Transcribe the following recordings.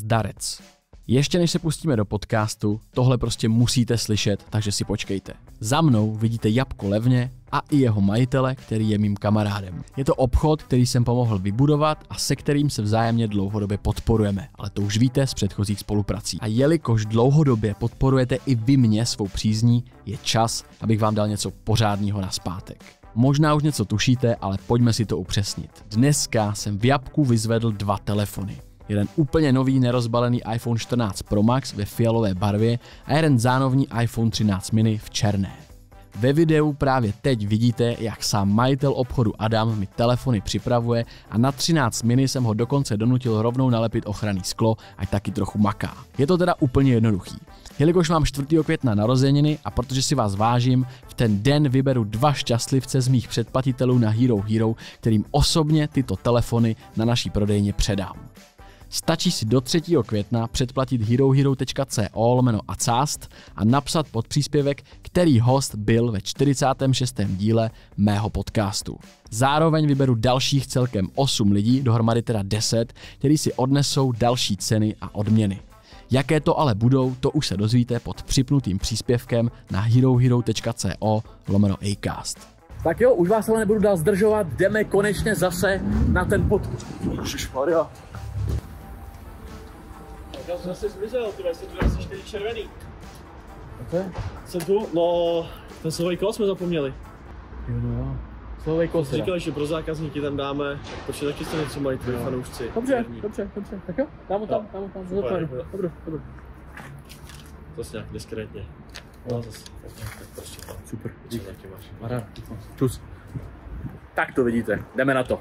Zdarec. Ještě než se pustíme do podcastu, tohle prostě musíte slyšet, takže si počkejte. Za mnou vidíte Jabko Levně a i jeho majitele, který je mým kamarádem. Je to obchod, který jsem pomohl vybudovat a se kterým se vzájemně dlouhodobě podporujeme, ale to už víte z předchozích spoluprací. A jelikož dlouhodobě podporujete i vy mě svou přízní, je čas, abych vám dal něco pořádního na zpátek. Možná už něco tušíte, ale pojďme si to upřesnit. Dneska jsem v Jabku vyzvedl dva telefony jeden úplně nový nerozbalený iPhone 14 Pro Max ve fialové barvě a jeden zánovní iPhone 13 mini v černé. Ve videu právě teď vidíte, jak sám majitel obchodu Adam mi telefony připravuje a na 13 mini jsem ho dokonce donutil rovnou nalepit ochranný sklo, ať taky trochu maká. Je to teda úplně jednoduchý. Jelikož mám 4. května narozeniny a protože si vás vážím, v ten den vyberu dva šťastlivce z mých předplatitelů na Hero Hero, kterým osobně tyto telefony na naší prodejně předám. Stačí si do 3. května předplatit herohero.co lomeno a cást a napsat pod příspěvek, který host byl ve 46. díle mého podcastu. Zároveň vyberu dalších celkem 8 lidí, dohromady teda 10, kteří si odnesou další ceny a odměny. Jaké to ale budou, to už se dozvíte pod připnutým příspěvkem na herohero.co lomeno acast. Tak jo, už vás ale nebudu dál zdržovat, jdeme konečně zase na ten pod... Ježišmarja, já jsem zase zmizel, ty jsem tu asi čtyři červený. Okay. Jsem tu, no, ten silový kol jsme zapomněli. Jo, no jo. Slovej kol jsme říkali, že pro zákazníky tam dáme, protože taky jste něco mají tvoji fanoušci. Dobře, dobře, dobře, tak jo, dám ho tam, dám ho tam, zapomněli. Dobře, dobře. Zase nějak diskrétně. No, zase, tak prostě. Super, díky. Čus. Tak to vidíte, jdeme na to.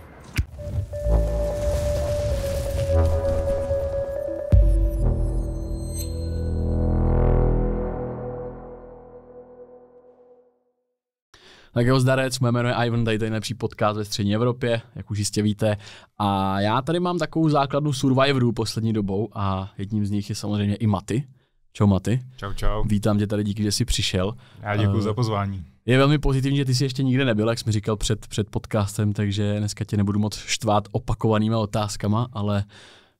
Tak jeho zdarec, moje jméno je Ivan, tady ten nejlepší podcast ve střední Evropě, jak už jistě víte. A já tady mám takovou základnu Survivorů poslední dobou a jedním z nich je samozřejmě i Maty. Čau Maty. Čau, čau. Vítám tě tady, díky, že jsi přišel. Já děkuji uh, eh, za pozvání. Je velmi pozitivní, že ty jsi ještě nikde nebyl, jak jsem říkal před, před podcastem, takže dneska tě nebudu moc štvát opakovanými otázkama, ale uh,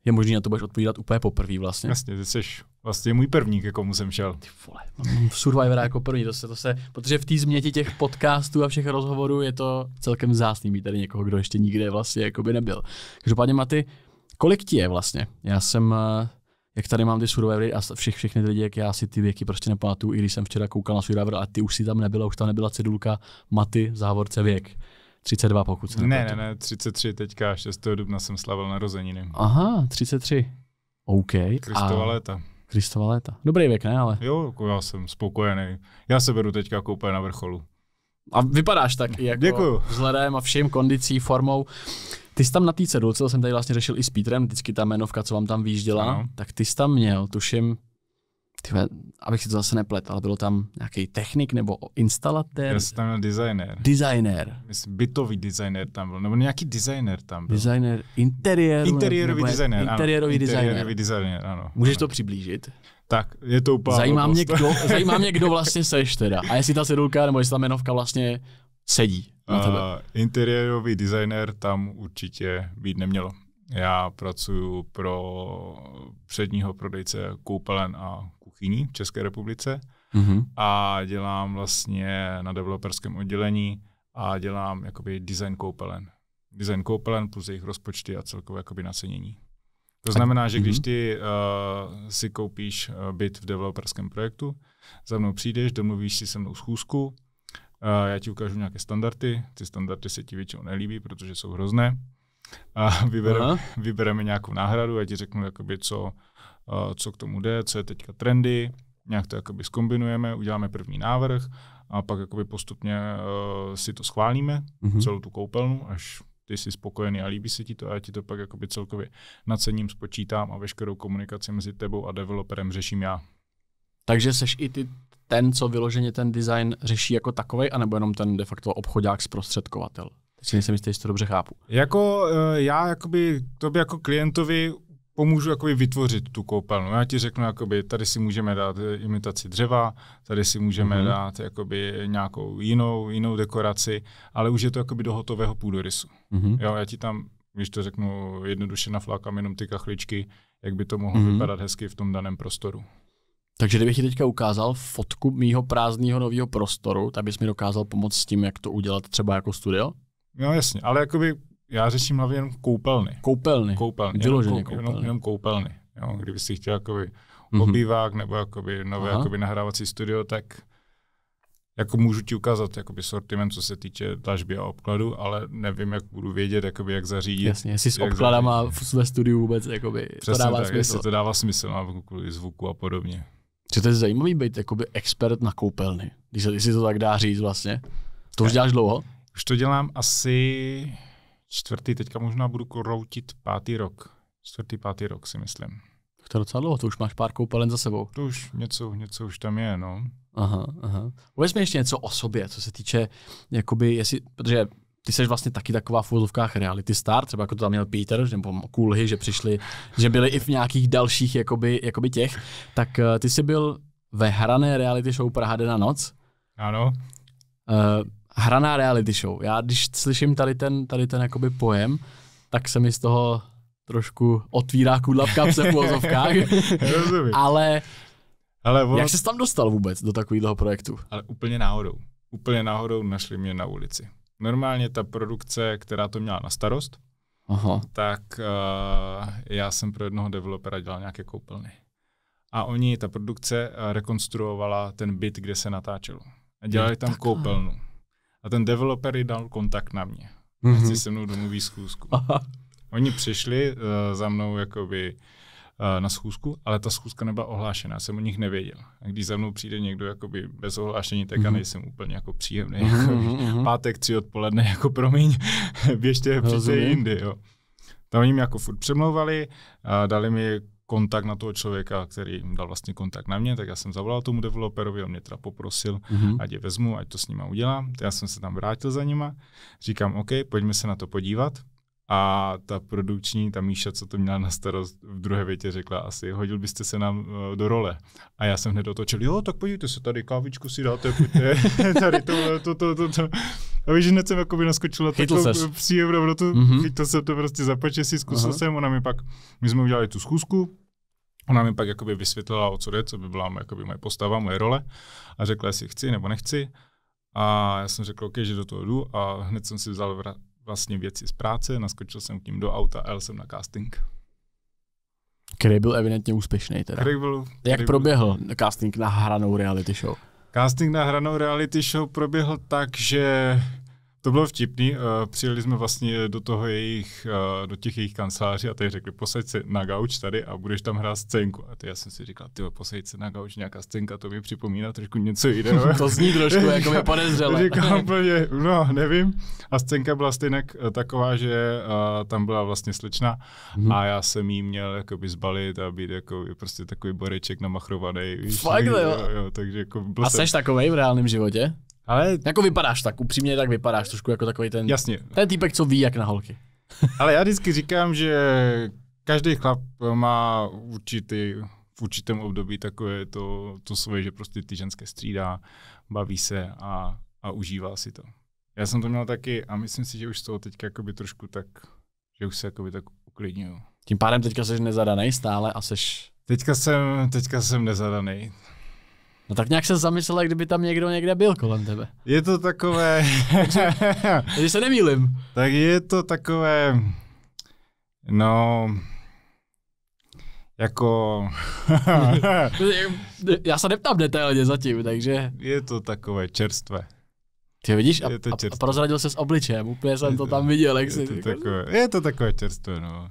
je možné, na to budeš odpovídat úplně poprvé vlastně. Jasně, ty jsi vlastně můj první, ke komu jako jsem šel. Ty vole, v Survivora jako první, to se, to se, protože v té změti těch podcastů a všech rozhovorů je to celkem zásný mít tady někoho, kdo ještě nikde vlastně jako by nebyl. Každopádně Maty, kolik ti je vlastně? Já jsem, eh, jak tady mám ty Survivory a všech, všechny lidi, jak já si ty věky prostě nepamatuju, i když jsem včera koukal na Survivor a ty už si tam nebyla, už tam nebyla cedulka Maty, závorce věk. 32 pokud se Ne, ne, ne, 33 teďka, 6. dubna jsem slavil narozeniny. Aha, 33. OK. Kristova a... léta. Kristova léta. Dobrý věk, ne, ale? Jo, jako já jsem spokojený. Já se beru teďka jako úplně na vrcholu. A vypadáš tak jako Děkuju. vzhledem a vším kondicí, formou. Ty jsi tam na té cedulce, jsem tady vlastně řešil i s Petrem, vždycky ta jmenovka, co vám tam výjížděla, no. tak ty jsi tam měl, tuším, tyhle, abych si to zase neplet, ale bylo tam nějaký technik nebo instalatér. Byl tam designer. Designer. Myslím, bytový designer tam byl, nebo nějaký designer tam byl. Designer interiéru. Interiérový designer, Interiérový designer. Interiérový designer, ano. Můžeš ano. to přiblížit? Tak, je to úplně. Zajímá mě, kdo, zajímá mě, kdo vlastně seš teda. A jestli ta sedulka, nebo jestli ta jmenovka vlastně sedí na eh, tebe. Uh, interiérový designer tam určitě být nemělo. Já pracuji pro předního prodejce koupelen a kuchyní v České republice mm-hmm. a dělám vlastně na developerském oddělení a dělám jakoby design koupelen. Design koupelen plus jejich rozpočty a celkové jakoby nacenění. To znamená, že když mm-hmm. ty uh, si koupíš eh, byt v developerském projektu, za mnou přijdeš, domluvíš si se mnou schůzku, uh, já ti ukážu nějaké standardy, ty standardy se ti většinou nelíbí, protože jsou hrozné. A vybereme, vybereme nějakou náhradu a ti řeknu, jakoby, co, co k tomu jde, co je teďka trendy, nějak to jakoby zkombinujeme, uděláme první návrh a pak jakoby postupně uh, si to schválíme, mm-hmm. celou tu koupelnu, až ty jsi spokojený a líbí se ti to a já ti to pak jakoby celkově nacením, spočítám a veškerou komunikaci mezi tebou a developerem řeším já. Takže seš i ty ten, co vyloženě ten design řeší jako takový, anebo jenom ten de facto obchodák, zprostředkovatel? Teď si nejsem jistý, jestli to dobře chápu. Jako eh, já jakoby, to by jako klientovi pomůžu jakoby vytvořit tu koupelnu. Já ti řeknu, jakoby, tady si můžeme dát eh, imitaci dřeva, tady si můžeme mm-hmm. dát jakoby, nějakou jinou, jinou dekoraci, ale už je to jakoby do hotového půdorysu. Mm-hmm. Jo, já ti tam, když to řeknu jednoduše, naflákám jenom ty kachličky, jak by to mohlo mm-hmm. vypadat hezky v tom daném prostoru. Takže kdybych ti teďka ukázal fotku mýho prázdného nového prostoru, tak bys mi dokázal pomoct s tím, jak to udělat třeba jako studio? No jasně, ale jakoby já řeším hlavně jenom koupelny. Koupelny. Koupelny. Vyloženě jenom, koupelny. Jenom, jenom koupelny. Jo, kdyby si chtěl jakoby mm-hmm. nebo jakoby nové jakoby nahrávací studio, tak jako můžu ti ukázat jakoby sortiment, co se týče tažby a obkladu, ale nevím, jak budu vědět, jakoby, jak zařídit. Jasně, jestli s obkladama zařídit. ve studiu vůbec jakoby, Přesně to dává tak, smysl. Jestli to dává smysl na kvůli zvuku a podobně. Co to je zajímavý být jakoby expert na koupelny, když si to tak dá říct vlastně. To už děláš dlouho? Už to dělám asi čtvrtý, teďka možná budu kroutit pátý rok. Čtvrtý, pátý rok si myslím. To je docela dlouho, to už máš pár koupelen za sebou. To už něco, něco už tam je, no. Aha, aha. Uvěř mi ještě něco o sobě, co se týče, jakoby, jestli, protože ty jsi vlastně taky taková v úzovkách reality star, třeba jako to tam měl Peter, nebo Kulhy, že přišli, že byli i v nějakých dalších jakoby, jakoby těch, tak eh, ty jsi byl ve hrané reality show Praha na noc. Ano. Uh, hraná reality show. Já když slyším tady ten, tady ten jakoby pojem, tak se mi z toho trošku otvírá kudla v kapse v vozovkách. ale ale on... jak se tam dostal vůbec do takového projektu? Ale úplně náhodou. Úplně náhodou našli mě na ulici. Normálně ta produkce, která to měla na starost, Aha. tak uh, já jsem pro jednoho developera dělal nějaké koupelny. A oni, ta produkce, uh, rekonstruovala ten byt, kde se natáčelo. A dělali tam koupelnu. A ten developer jí dal kontakt na mě. Mm-hmm. Chci se mnou domluví schůzku. Aha. Oni přišli uh, za mnou jakoby uh, na schůzku, ale ta schůzka nebyla ohlášená, já jsem o nich nevěděl. A když za mnou přijde někdo jakoby bez ohlášení, tak mm-hmm. já mhm. nejsem úplně jako příjemný. Mm-hmm. Jako, mhm, mhm, pátek tři odpoledne, jako promiň, běžte, přece jindy. Jo. Tam oni mě jako furt přemlouvali, a dali mi kontakt na toho člověka, který dal vlastně kontakt na mě, tak já jsem zavolal tomu developerovi, on mě teda poprosil, mm-hmm. ať je vezmu, ať to s nima udělám. Já jsem se tam vrátil za nima, říkám, OK, pojďme se na to podívat. A ta produkční, ta Míša, co to měla na starost, v druhé větě řekla asi, hodil byste se nám eh, do role. A já jsem hned otočil, jo, tak podívejte se, tady kávičku si dáte, pojďte, tady to, to, to, to, to. A víš, hned jsem by naskočil na takovou příjemnou notu, mm-hmm. chytil jsem to prostě za si. zkusil Aha. jsem, ona mi pak, my jsme udělali tu schůzku, Ona mi pak jakoby vysvětlila, o co jde, co by byla jakoby moje postava, moje role a řekla, jestli chci nebo nechci. A já jsem řekl, OK, že do toho jdu a hned jsem si vzal vlastně věci z práce, naskočil jsem k ním do auta a jel jsem na casting. Který byl evidentně úspěšný teda. Který byl, který Jak byl... proběhl casting na hranou reality show? Casting na hranou reality show proběhl tak, že to bylo vtipný, eh, přijeli jsme vlastně do toho jejich, eh, do těch jejich kanceláří a tady řekli, posaď se na gauč tady a budeš tam hrát scénku. A ty já jsem si říkal, ty posaď se na gauč, nějaká scénka, to mi připomíná trošku něco jiného. to zní trošku jako mi podezřelo. Říkám úplně, no nevím. A scénka byla stejně taková, že uh, tam byla vlastně slečna hmm. a já jsem jí měl jakoby zbalit a být jako prostě takový boreček namachrovaný. Fakt, jo? jo, jo takže jako a jsi takový takovej v reálném životě? Ale... Jako vypadáš tak, upřímně tak vypadáš trošku jako takový ten... Jasně. Ten týpek, co ví, jak na holky. Ale já vždycky říkám, že každý chlap má určitý, v určitém období takové to, to svoje, že prostě ty ženské střídá, baví se a, a užívá si to. Já jsem to měl taky a myslím si, že už z toho teď jakoby trošku tak, že už se jakoby tak uklidňuju. Tím pádem teďka jsi nezadaný stále a jsi... Teďka jsem, teďka jsem nezadaný. No tak nějak se zamyslela, kdyby tam někdo někde byl kolem tebe. Je to takové... Takže se nemýlim. Tak je to takové... No... Jako... Já se neptám detailně zatím, takže... Je to takové čerstvé. Ty vidíš, a, je to čerstvé. a prozradil se s obličejem, úplně jsem je to, to tam viděl, jak je To jako... takové, je to takové čerstvé, no.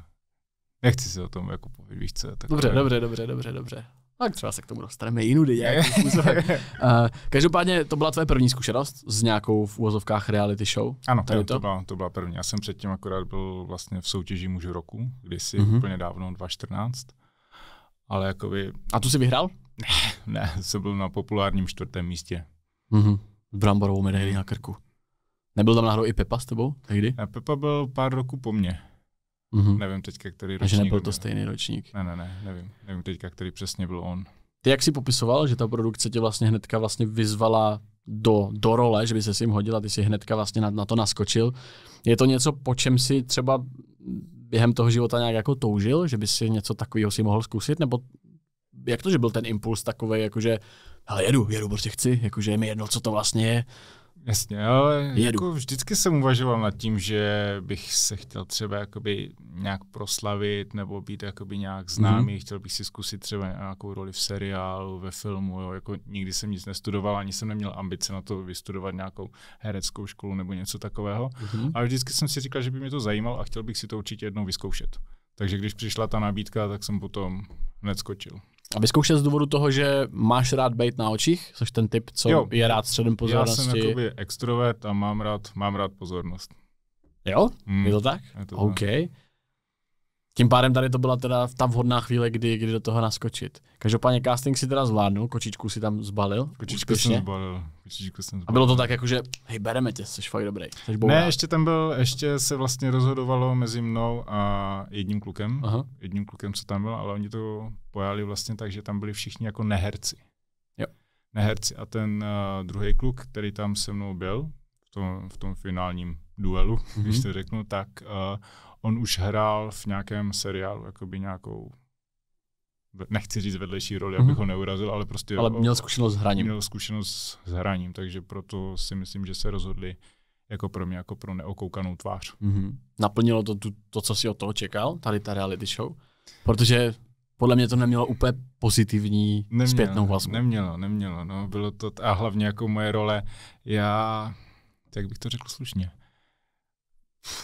Nechci si o tom jako povědět, víš co. Takové... Dobře, dobře, dobře, dobře, dobře. Tak třeba se k tomu dostaneme jinudy nějakým uh, každopádně to byla tvoje první zkušenost s nějakou v úvozovkách reality show? Ano, to? To, byla, to byla první. Já jsem předtím akorát byl vlastně v soutěži mužů roku, kdysi mm-hmm. úplně dávno, 2014. Ale jakoby... A tu jsi vyhrál? Ne, ne, jsem byl na populárním čtvrtém místě. Mm-hmm. Bramborovou medaili na krku. Nebyl tam náhodou i Pepa s tebou tehdy? Ne, Pepa byl pár roku po mně. Mm-hmm. Nevím teďka, který ročník. A že nebyl to stejný ročník. Ne, ne, ne, nevím. Nevím teďka, který přesně byl on. Ty jak si popisoval, že ta produkce tě vlastně hnedka vlastně vyzvala do, do role, že by se s hodil hodila, ty si hnedka vlastně na, na to naskočil. Je to něco, po čem si třeba během toho života nějak jako toužil, že by si něco takového si mohl zkusit, nebo jak to, že byl ten impuls takový, jakože ale jedu, jedu, prostě chci, jakože je mi jedno, co to vlastně je, Jasně, ale jako vždycky jsem uvažoval nad tím, že bych se chtěl třeba jakoby nějak proslavit nebo být jakoby nějak mhm. známý, mm-hmm. chtěl bych si zkusit třeba nějakou roli v seriálu, ve filmu, jo. jako nikdy jsem nic nestudoval, ani jsem neměl ambice na to vystudovat nějakou hereckou školu nebo něco takového, mm-hmm. ale vždycky jsem si říkal, že by mě to zajímalo a chtěl bych si to určitě jednou vyzkoušet. Takže když přišla ta nabídka, tak jsem potom hned skočil. A vyzkoušel z důvodu toho, že máš rád být na očích, což ten typ, co jo. je rád středem pozornosti. Já jsem jakoby extrovert a mám rád, mám rád pozornost. Jo? Mm. Je to tak? Je to OK. Tak. Tím pádem tady to byla teda ta vhodná chvíle, kdy, kdy do toho naskočit. Každopádně casting si teda zvládnul, kočičku si tam zbalil. Kočičku úspěšně. jsem zbalil. Kočičku jsem zbalil. A bylo to tak jako, že hej, bereme tě, jsi fakt dobrý. Jsi ne, ještě tam byl, ještě se vlastně rozhodovalo mezi mnou a jedním klukem. Aha. Jedním klukem, co tam byl, ale oni to pojali vlastně tak, že tam byli všichni jako neherci. Jo. Neherci a ten uh, druhý kluk, který tam se mnou byl v tom, v tom finálním duelu, mm-hmm. když mhm. to řeknu, tak uh, on už hrál v nějakém seriálu, jakoby nějakou nechci říct vedlejší roli, mm-hmm. abych mhm. ho neurazil, ale prostě... Ale měl zkušenost s hraním. Měl zkušenost s hraním, takže proto si myslím, že se rozhodli jako pro mě, jako pro neokoukanou tvář. Mm-hmm. Naplnilo to tu, to, co si od toho čekal, tady ta reality show? Protože podle mě to nemělo úplně pozitivní nemělo, zpětnou vazbu. Nemělo, nemělo. No, bylo to t- a hlavně jako moje role, já, jak bych to řekl slušně,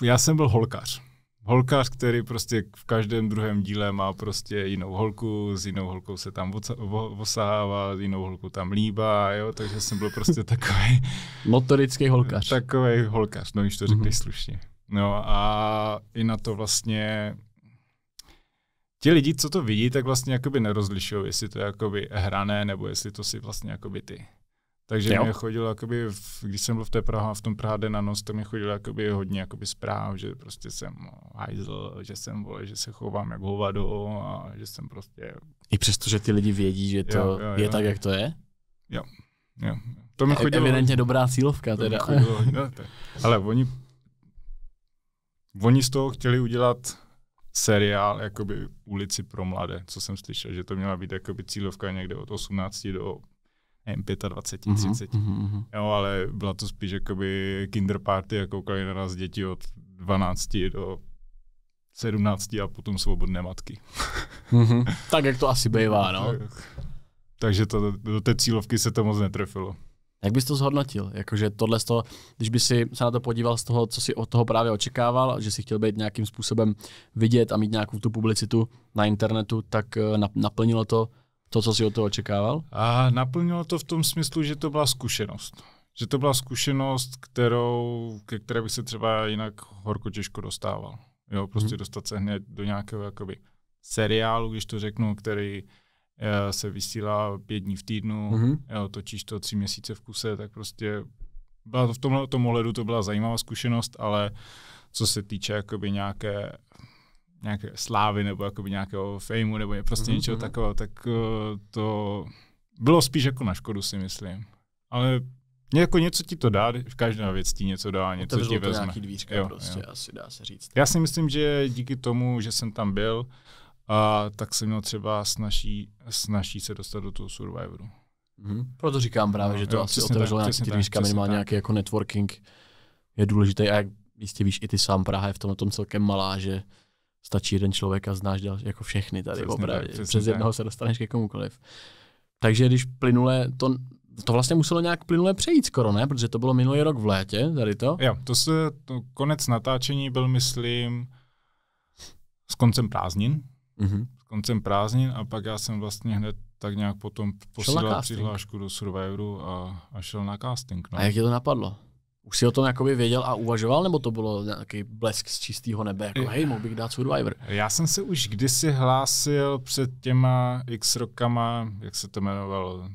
já jsem byl holkař holkař, který prostě v každém druhém díle má prostě jinou holku, s jinou holkou se tam osahává, s jinou holku tam líbá, jo, takže jsem byl prostě takový... Motorický holkař. Takový holkař, no když to řekli mm-hmm. slušně. No a i na to vlastně ti lidi, co to vidí, tak vlastně jakoby nerozlišují, jestli to je jakoby hrané, nebo jestli to si vlastně jakoby ty takže jo. mě chodilo, jakoby, když jsem byl v té Praha, v tom Praha den na noc, to mě chodilo jakoby, hodně jakoby, zpráv, že prostě jsem hajzl, že jsem vole, že se chovám jak hovado a že jsem prostě... I přesto, že ty lidi vědí, že to jo, jo, jo. je tak, jak to je? Jo. jo. To mi e- chodilo... Evidentně dobrá cílovka to teda. Chodilo, no, Ale oni... Oni z toho chtěli udělat seriál jakoby ulici pro mladé, co jsem slyšel, že to měla být jakoby cílovka někde od 18 do nevím, 25, 30. Mm-hmm. Jo, ale byla to spíš jakoby kinderparty a koukali na nás děti od 12 do 17 a potom svobodné matky. mm-hmm. Tak, jak to asi bývá, no. Tak, takže to, do té cílovky se to moc netrefilo. Jak bys to zhodnotil? Jakože tohle, z toho, když by si se na to podíval z toho, co si od toho právě očekával, že si chtěl být nějakým způsobem vidět a mít nějakou tu publicitu na internetu, tak eh, naplnilo to to, co si od toho očekával? A naplnilo to v tom smyslu, že to byla zkušenost. Že to byla zkušenost, kterou, ke které bych se třeba jinak horko těžko dostával. Jo, prostě hmm. dostat se hned do nějakého jakoby, seriálu, když to řeknu, který je, eh, se vysílá pět dní v týdnu, hmm. jo, točíš to tři měsíce v kuse, tak prostě byla to v tomhle tom ohledu to byla zajímavá zkušenost, ale co se týče jakoby nějaké nějaké slávy nebo jakoby nějakého fejmu nebo prostě mm-hmm. něčeho mhm. takového, tak eh, to bylo spíš jako na škodu, si myslím. Ale jako něco ti to dá, každá věc ti něco dá, něco ti vezme. To nějaký dvířka jo, prostě, jo. asi dá se říct. Já si myslím, že díky tomu, že jsem tam byl, a tak jsem měl třeba snaží, snaží se dostat do toho Survivoru. Mm-hmm. Proto říkám právě, no, že to jo, asi otevřelo tak, dvířka, minimálně tak. nějaký jako networking je důležitý a jak jistě víš, i ty sám Praha je v tomhle tom celkem malá, že stačí jeden člověk a znáš dál jako všechny tady přesně opravdu. Tak, Přes jednoho tak. se dostaneš ke komukoliv. Takže když plynule, to, to vlastně muselo nějak plynule přejít skoro, ne? Protože to bylo minulý rok v létě, tady to. Jo, to se, to konec natáčení byl, myslím, s koncem prázdnin. Mm-hmm. S koncem prázdnin a pak já jsem vlastně hned tak nějak potom posílal přihlášku do Survivoru a, a šel na casting. No. A jak je to napadlo? Už si o tom jakoby věděl a uvažoval, nebo to bylo nějaký blesk z čistého nebe, jako hej, mohl bych dát Survivor? Já jsem se už kdysi hlásil před těma x rokama, jak se to jmenovalo,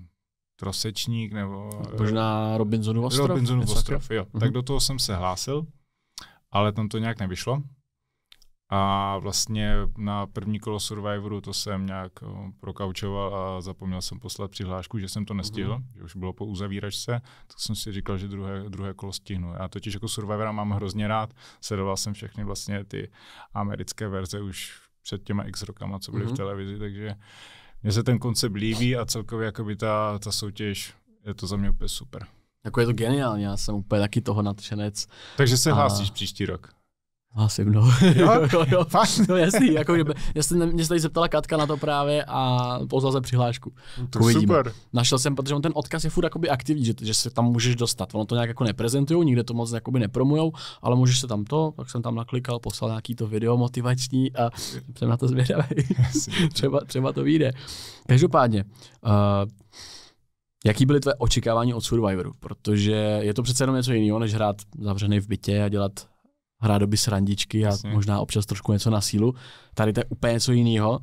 Trosečník nebo... Eh, Možná Robinsonův ostrov? Robinsonův ostrov, jo. Mm-hmm. Tak mhm. do toho jsem se hlásil, ale tam to nějak nevyšlo. A vlastně na první kolo Survivoru to jsem nějak eh, prokaučoval a zapomněl jsem poslat přihlášku, že jsem to nestihl, mm-hmm. že už bylo po uzavíračce, tak jsem si říkal, že druhé, druhé kolo stihnu. Já totiž jako Survivora mám hrozně rád, sledoval jsem všechny vlastně ty americké verze už před těma x rokama, co byly mm-hmm. v mhm. televizi, takže mně se ten koncept líbí a celkově jakoby ta, ta soutěž, je to za mě úplně super. Jako je to geniální, já jsem úplně taky toho natřenec. Takže se a... hlásíš příští rok? Asi no. Jo, jo, jo. Fakt? No jasný, jako kdyby, jestli mě se tady zeptala Katka na to právě a pozval se přihlášku. No, to Uvidíme. super. Našel jsem, protože on ten odkaz je furt jakoby aktivní, že, že se tam můžeš dostat. Ono to nějak jako neprezentujou, nikde to moc jakoby nepromujou, ale můžeš se tam to, tak jsem tam naklikal, poslal nějaký to video motivační a jsem na to zvědavý. třeba, třeba to vyjde. Každopádně, uh, Jaký byly tvé očekávání od Survivoru? Protože je to přece jenom něco jiného, než hrát zavřený v bytě a dělat hrá doby srandičky a Jasně. možná občas trošku něco na sílu. Tady to je úplně něco jiného.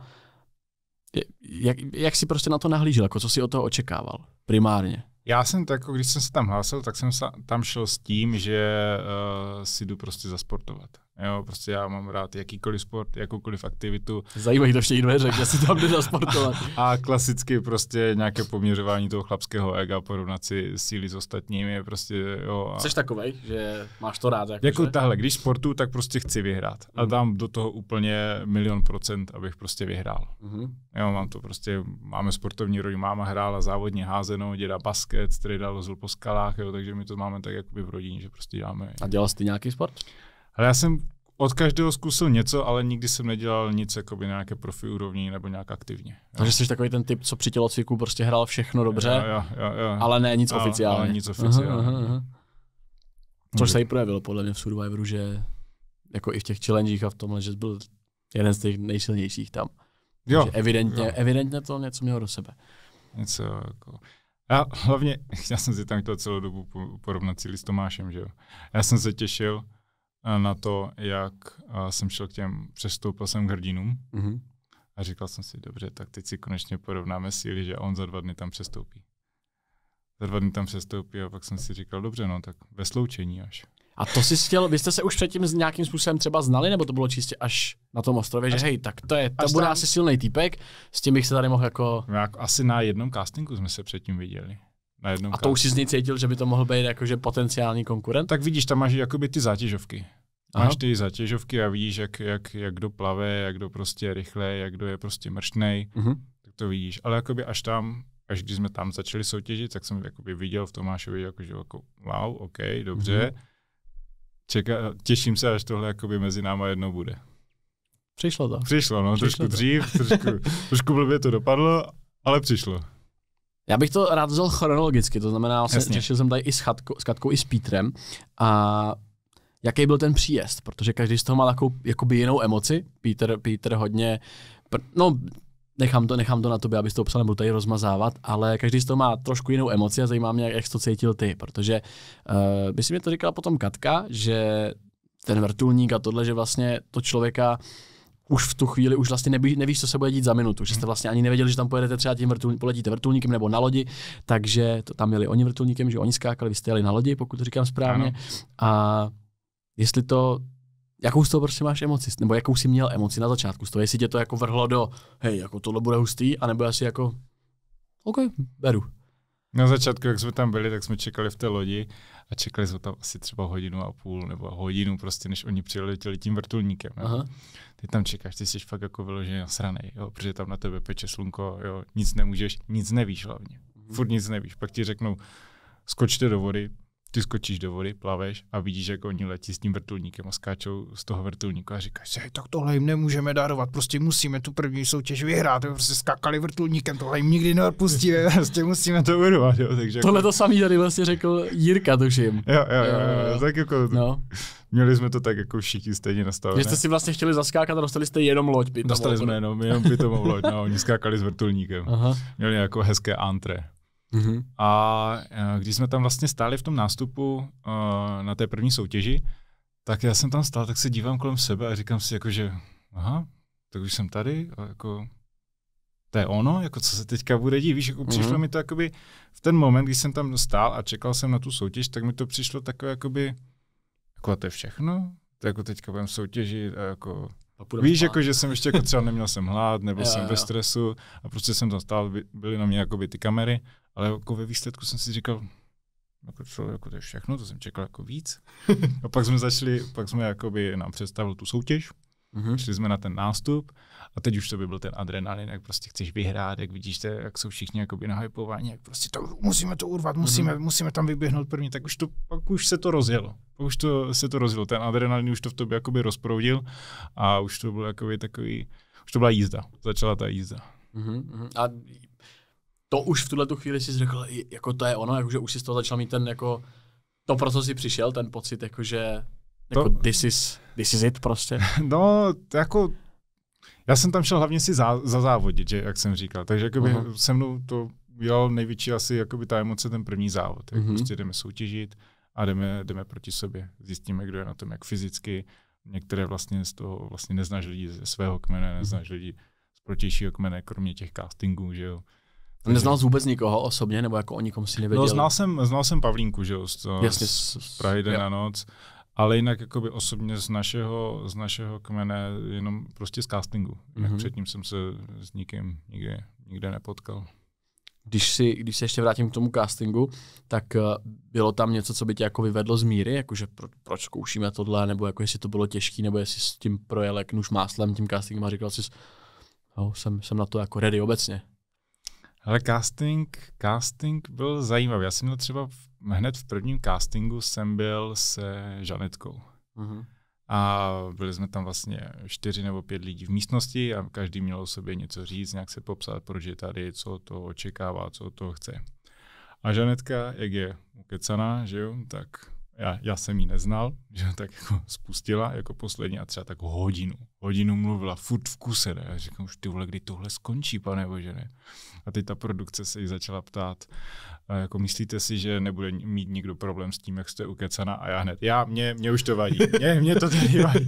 Jak, jak jsi prostě na to nahlížel, jako co si o toho očekával primárně? Já jsem tak, jako když jsem se tam hlásil, tak jsem tam šel s tím, že uh, si jdu prostě zasportovat. Jo, prostě já mám rád jakýkoliv sport, jakoukoliv aktivitu. Zajímají to všichni dveře, kde si tam jde zasportovat. a klasicky prostě nějaké poměřování toho chlapského ega, porovnat si síly s ostatními, prostě jo. A... Jsi takovej, že máš to rád? Jako, jako že? tahle, když sportu, tak prostě chci vyhrát. Mm. A mhm. dám do toho úplně milion procent, abych prostě vyhrál. Mm. Jo, mám to prostě, máme sportovní rodinu, máma hrála závodně házenou, děda basket, který dal zl po skalách, jo, takže my to máme tak jakoby v rodině, že prostě děláme. A dělal jsi ty nějaký sport? Ale já jsem od každého zkusil něco, ale nikdy jsem nedělal nic jako by nějaké profi úrovni nebo nějak aktivně. Jo. Takže jsi takový ten typ, co při tělocviku prostě hrál všechno dobře, jo, jo, jo, jo. ale ne nic oficiálně. Ale nic oficiálně. Aha, aha, aha. Což se i projevilo podle mě v Survivoru, že jako i v těch challengech a v tomhle, že byl jeden z těch nejsilnějších tam. Jo, evidentně, jo. evidentně to něco mělo do sebe. Něco jako... Já hlavně, já jsem si tam to celou dobu porovnat s Tomášem, že jo. Já jsem se těšil, na to, jak jsem šel k těm, přestoupil jsem k hrdinům mm-hmm. a říkal jsem si, dobře, tak teď si konečně porovnáme síly, že on za dva dny tam přestoupí. Za dva dny tam přestoupí a pak jsem si říkal, dobře, no tak ve sloučení až. A to si chtěl, vy jste se už předtím s nějakým způsobem třeba znali, nebo to bylo čistě až na tom ostrově, až, že hej, tak to je, to bude tam... asi silný týpek, s tím bych se tady mohl jako... No, jako... asi na jednom castingu jsme se předtím viděli. Na jednom a to castingu. už si z něj cítil, že by to mohl být jakože potenciální konkurent? Tak vidíš, tam máš jakoby ty zátěžovky. Aha. Máš ty zatěžovky a vidíš, jak, jak, jak kdo plave, jak kdo prostě rychle, jak kdo je prostě mrštnej, uh-huh. tak to vidíš. Ale jakoby až tam, až když jsme tam začali soutěžit, tak jsem jakoby viděl v Tomášovi, jako, že jako wow, OK, dobře. Uh-huh. Čeká, těším se, až tohle jakoby mezi náma jednou bude. Přišlo to. Přišlo, no, přišlo trošku to. dřív, trošku, trošku blbě to dopadlo, ale přišlo. Já bych to rád vzal chronologicky, to znamená, že vlastně jsem tady i s, chatko, s Katkou, i s Pítrem a jaký byl ten příjezd, protože každý z toho má takovou jakoby jinou emoci. Peter, Peter hodně, pr- no nechám to, nechám to na tobě, abys to obsal, nebudu tady rozmazávat, ale každý z toho má trošku jinou emoci a zajímá mě, jak jsi to cítil ty, protože uh, by si mi to říkala potom Katka, že ten vrtulník a tohle, že vlastně to člověka už v tu chvíli už vlastně neví, nevíš, co se bude dít za minutu, že jste hmm. vlastně ani nevěděli, že tam pojedete třeba tím vrtulníkem, poletíte vrtulníkem nebo na lodi, takže to tam jeli oni vrtulníkem, že oni skákali, vy jste jeli na lodi, pokud to říkám správně. Ano. A jestli to, jakou z toho prostě máš emoci, nebo jakou jsi měl emoci na začátku z toho, jestli tě to jako vrhlo do, hej, jako tohle bude hustý, anebo asi jako, OK, beru. Na začátku, jak jsme tam byli, tak jsme čekali v té lodi a čekali jsme tam asi třeba hodinu a půl nebo hodinu prostě, než oni přiletěli tím vrtulníkem. Jo. Aha. Ty tam čekáš, ty jsi fakt jako vyloženě sraný, jo, protože tam na tebe peče slunko, jo, nic nemůžeš, nic nevíš hlavně. Mhm. Furt nic nevíš. Pak ti řeknou, skočte do vody, ty skočíš do vody, plaveš a vidíš, jak oni letí s tím vrtulníkem a skáčou z toho vrtulníku a říkáš, že tak tohle jim nemůžeme darovat, prostě musíme tu první soutěž vyhrát, prostě skákali vrtulníkem, tohle jim nikdy neodpustíme, prostě musíme to vyrovat. takže tohle jako... to samý tady vlastně řekl Jirka, tuším. Jo, jo, jo, jo, jo. tak jako to... no. Měli jsme to tak jako všichni stejně nastavené. Že jste si vlastně chtěli zaskákat a dostali jste jenom loď. Dostali jsme jenom, jenom pitomou loď, no, oni skákali s vrtulníkem. Aha. Měli jako hezké antre. Mm-hmm. A e, když jsme tam vlastně stáli v tom nástupu e, na té první soutěži, tak já jsem tam stál, tak se dívám kolem sebe a říkám si jako, že aha, tak už jsem tady a jako to je ono, jako co se teďka bude dít, víš, jako mm-hmm. přišlo mi to jakoby v ten moment, když jsem tam stál a čekal jsem na tu soutěž, tak mi to přišlo takové jakoby, jako a to je všechno, to jako teďka budeme soutěžit a jako a Víš, jako, že jsem ještě jako třeba neměl jsem hlad, nebo já, jsem ve stresu a prostě jsem tam stál, byly na mě jakoby ty kamery ale jako ve výsledku jsem si říkal, jako co, jako to je všechno, to jsem čekal jako víc. a pak jsme začali, pak jsme jakoby nám představil tu soutěž, mm-hmm. šli jsme na ten nástup a teď už to by byl ten adrenalin, jak prostě chceš vyhrát, jak vidíš, te, jak jsou všichni jakoby nahypováni, jak prostě to, musíme to urvat, musíme, mm-hmm. musíme tam vyběhnout první, tak už to, pak už se to rozjelo. Pak už to, se to rozjelo, ten adrenalin už to v tobě jakoby rozproudil a už to byl jakoby takový, už to byla jízda, začala ta jízda. Uhum, mhm. A to už v tuhle tu chvíli si řekl, jako to je ono, jakože už si z toho začal mít ten jako, to co si přišel, ten pocit, jakože, jako to, this, is, this is it prostě. No, jako, já jsem tam šel hlavně si za, za závodit, že, jak jsem říkal, takže jakoby uh-huh. se mnou to udělal největší asi jakoby ta emoce ten první závod, uh-huh. prostě jdeme soutěžit a jdeme, jdeme proti sobě, zjistíme, kdo je na tom jak fyzicky, některé vlastně z toho, vlastně neznáš lidi ze svého kmene, neznáš mhm. lidi z protějšího kmene, kromě těch castingů, že jo. Takže... Neznal jsi vůbec nikoho osobně, nebo jako o nikom si nevěděl? No, znal jsem, znal jsem Pavlínku, že jo, z, Jasně, z, z Prahy den na noc, ale jinak jakoby osobně z našeho, z našeho kmene, jenom prostě z castingu. Mm-hmm. Jak předtím jsem se s nikým nikdy, nikde nepotkal. Když, si, když se ještě vrátím k tomu castingu, tak eh, bylo tam něco, co by tě jako vyvedlo z míry, jakože pro, proč zkoušíme tohle, nebo jako jestli to bylo těžké, nebo jestli s tím projel jak nůž máslem, tím castingem a říkal jsi, no, jsem, jsem na to jako ready obecně. Ale casting, casting byl zajímavý. Já jsem měl třeba v, hned v prvním castingu jsem byl se eh, Žanetkou. Mm-hmm. A byli jsme tam vlastně čtyři nebo pět lidí v místnosti a každý měl o sobě něco říct, nějak se popsat, proč je tady, co to očekává, co to chce. A Žanetka, jak je ukecaná, že jo, tak já, já jsem ji neznal, že tak jako spustila jako poslední a třeba tak hodinu. Hodinu mluvila, furt v kuse, ne? Já říkám, už ty vole, kdy tohle skončí, pane bože, ne? A teď ta produkce se jí začala ptát, jako myslíte si, že nebude mít nikdo problém s tím, jak jste ukecana a já hned, já, mě, mě už to vadí, mě, mě to tady vadí.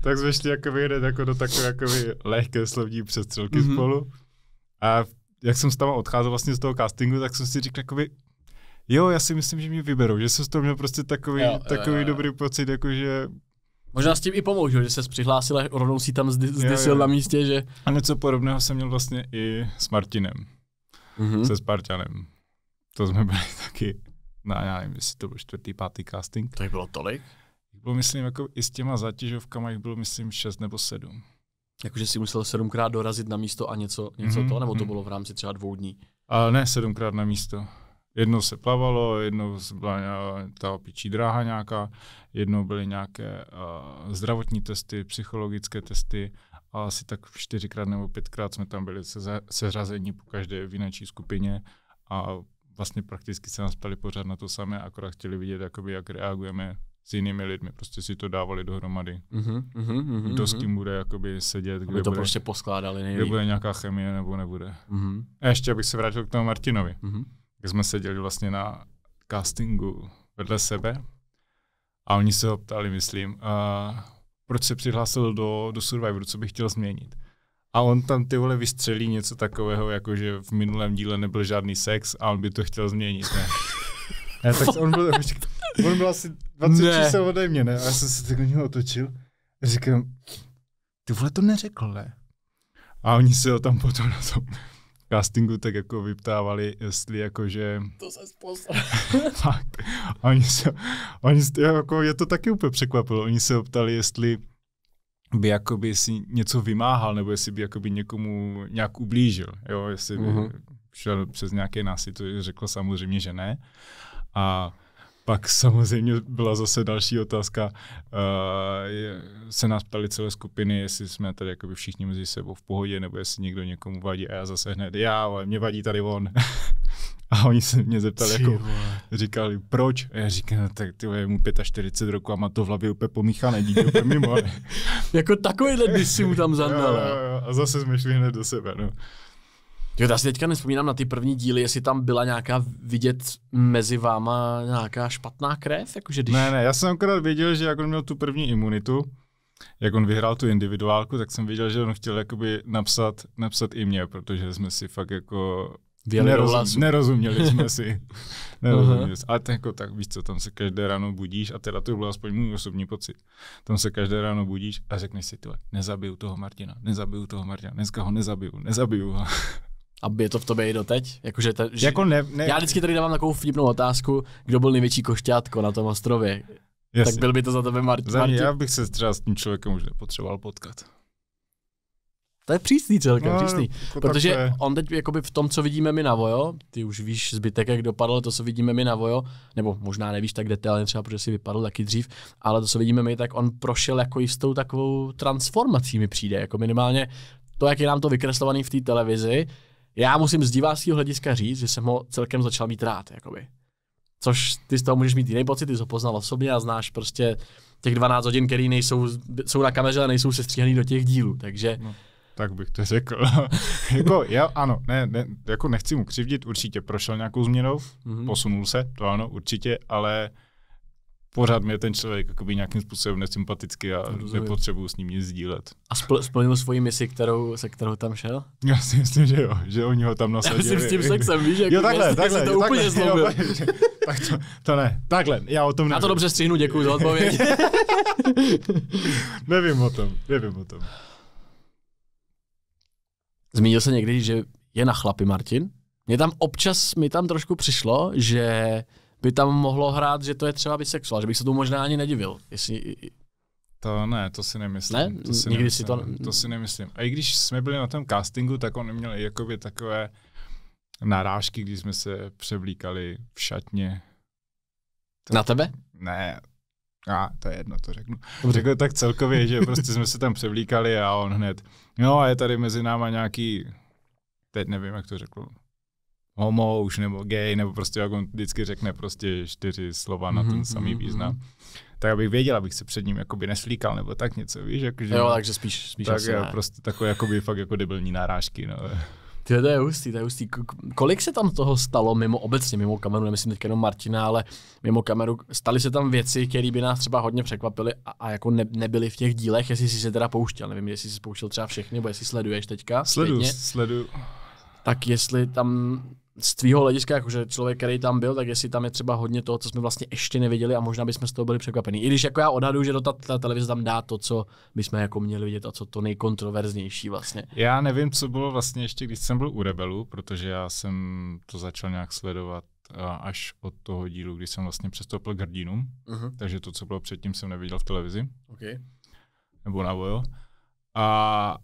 tak jsme šli jako hned jako do takové jakoby lehké slovní přestřelky mm-hmm. spolu. A jak jsem tam odcházel vlastně z toho castingu, tak jsem si říkal, jakoby, jo, já si myslím, že mě vyberou, že jsem z toho měl prostě takový, jo, takový jo, jo. dobrý pocit, jakože Možná s tím i pomůžu, že se přihlásil a rovnou si tam zdy, zdysil na místě, že... A něco podobného jsem měl vlastně i s Martinem, mm-hmm. se Spartanem. To jsme byli taky, na, já nevím, jestli to byl čtvrtý, pátý casting. To jich bylo tolik? Bylo, myslím, jako i s těma zátěžovkama jich bylo, myslím, šest nebo sedm. Jakože si musel sedmkrát dorazit na místo a něco, něco mm-hmm. to, nebo to mhm. bylo v rámci třeba dvou dní? A ne, sedmkrát na místo. Jedno se plavalo, jedno byla ta pičí dráha nějaká, jedno byly nějaké uh, zdravotní testy, psychologické testy a asi tak čtyřikrát nebo pětkrát jsme tam byli se, seřazení po každé v jiné skupině a vlastně prakticky se nás ptali pořád na to samé, akorát chtěli vidět, jakoby, jak reagujeme s jinými lidmi, prostě si to dávali dohromady. uh-huh, uh-huh. Kdo s tím bude jakoby sedět, kde to bude, prostě poskládali Kde bude nějaká chemie nebo nebude. Uh-huh. A ještě abych se vrátil k tomu Martinovi. Uh-huh tak jsme seděli vlastně na castingu vedle sebe a oni se ho ptali, myslím, uh, proč se přihlásil do, do Survivoru, co bych chtěl změnit. A on tam ty vole vystřelí něco takového, jako že v minulém díle nebyl žádný sex a on by to chtěl změnit. Ne? ne tak on byl, on byl asi 20 ne. ode mě, ne? A já jsem se tak na něho otočil a říkám, ty vole to neřekl, ne? A oni se ho tam potom na tom castingu tak jako vyptávali, jestli jakože... To se Fakt. Oni se, oni se, jako, je to taky úplně překvapilo. Oni se optali, jestli by jakoby si něco vymáhal, nebo jestli by jakoby někomu nějak ublížil, jo, jestli by uh-huh. šel přes nějaké násilí, to řekl samozřejmě, že ne. A pak samozřejmě byla zase další otázka. Uh, se nás ptali celé skupiny, jestli jsme tady jakoby všichni mezi sebou v pohodě, nebo jestli někdo někomu vadí a já zase hned, já, ale mě vadí tady on. a oni se mě zeptali, jako, říkali, proč? A já říkám, no, tak ty je mu 45 roku a má to v hlavě úplně pomíchané, dítě úplně mimo. jako takovýhle bys si mu tam zandal. No. a zase jsme šli hned do sebe. No. Jo, já si teďka nespomínám na ty první díly, jestli tam byla nějaká vidět mezi váma nějaká špatná krev, jakože když... Ne, ne, já jsem akorát věděl, že jak on měl tu první imunitu, jak on vyhrál tu individuálku, tak jsem viděl, že on chtěl jakoby napsat, napsat i mě, protože jsme si fakt jako nerozum, nerozuměli jsme si. nerozuměli uh-huh. Ale jako, tak víš co, tam se každé ráno budíš, a teda to byl aspoň můj osobní pocit. Tam se každé ráno budíš a řekneš si, tyhle, nezabiju toho Martina, nezabiju toho Martina, dneska ho nezabiju, nezabiju ho a je to v tobě i doteď? Jakože ta, že... jako ne, ne, já vždycky tady dávám takovou vtipnou otázku, kdo byl největší košťátko na tom ostrově. Jasně. Tak byl by to za tebe Martin. Za mě, já bych se třeba s tím člověkem už nepotřeboval potkat. To je přísný celkem, no, přísný. Jako protože on teď jakoby v tom, co vidíme my na Vojo, ty už víš zbytek, jak dopadlo, to, co vidíme my na Vojo, nebo možná nevíš tak detailně třeba, protože si vypadl taky dřív, ale to, co vidíme my, tak on prošel jako jistou takovou transformací mi přijde, jako minimálně to, jak je nám to vykreslovaný v té televizi, já musím z diváckého hlediska říct, že jsem ho celkem začal mít rád, jakoby. Což ty z toho můžeš mít jiný pocit, ty jsi ho poznal osobně a znáš prostě těch 12 hodin, které nejsou, jsou na kameře a nejsou sestříhaný do těch dílů, takže... No, tak bych to řekl. jako, já, ano, ne, ne, jako nechci mu křivdit, určitě prošel nějakou změnou, mm-hmm. posunul se, to ano, určitě, ale pořád mě ten člověk jakoby nějakým způsobem nesympatický a Rozumím. nepotřebuju s ním nic sdílet. A spl- splnil svoji misi, kterou, se kterou tam šel? Já si myslím, že jo, že oni ho tam nasadili. Já si s tím sexem, víš, jako jo, takhle, vlastně, takhle, to takhle, úplně Jo, tak to, to, ne, takhle, já o tom nevím. Já to dobře stříhnu, děkuji za odpověď. nevím o tom, nevím o tom. Zmínil se někdy, že je na chlapy Martin? Mě tam občas, mi tam trošku přišlo, že by tam mohlo hrát, že to je třeba bisexuál, že bych se tomu možná ani nedivil. Jestli... To ne, to si nemyslím. Ne? To si Nikdy nemyslím. si to... To si nemyslím. A i když jsme byli na tom castingu, tak on měl jakoby takové narážky, když jsme se převlíkali v šatně. To... Na tebe? Ne, a to je jedno, to řeknu. Řekl tak celkově, že prostě jsme se tam převlíkali a on hned, no a je tady mezi náma nějaký, teď nevím, jak to řekl, homo už nebo gay, nebo prostě jak on vždycky řekne prostě čtyři slova na ten mhm, samý mm-hmm. význam. Mhm. Tak abych věděl, abych se před ním jakoby neslíkal nebo tak něco, víš? Jako, že, jo, takže spíš, spíš tak asi prostě takové jakoby fakt jako debilní nárážky, no. Ty, to je hustý, to je hustý. Kolik se tam toho stalo mimo obecně, mimo kameru, nemyslím teď jenom Martina, ale mimo kameru, staly se tam věci, které by nás třeba hodně překvapily a, a jako ne, nebyly v těch dílech, jestli jsi se teda pouštěl, nevím, jestli jsi pouštěl třeba všechny, nebo jestli sleduješ teďka. Sleduju, sledu. Tak jestli tam z tvýho hlediska, jakože člověk, který tam byl, tak jestli tam je třeba hodně toho, co jsme vlastně ještě neviděli a možná bychom z toho byli překvapení. I když jako já odhadu, že do ta, ta televize tam dá to, co bychom jako měli vidět a co to nejkontroverznější vlastně. Já nevím, co bylo vlastně ještě, když jsem byl u Rebelu, protože já jsem to začal nějak sledovat eh, až od toho dílu, kdy jsem vlastně přestoupil k hrdinům, uh-huh. takže to, co bylo předtím, jsem neviděl v televizi. Okay. Nebo na vojo. A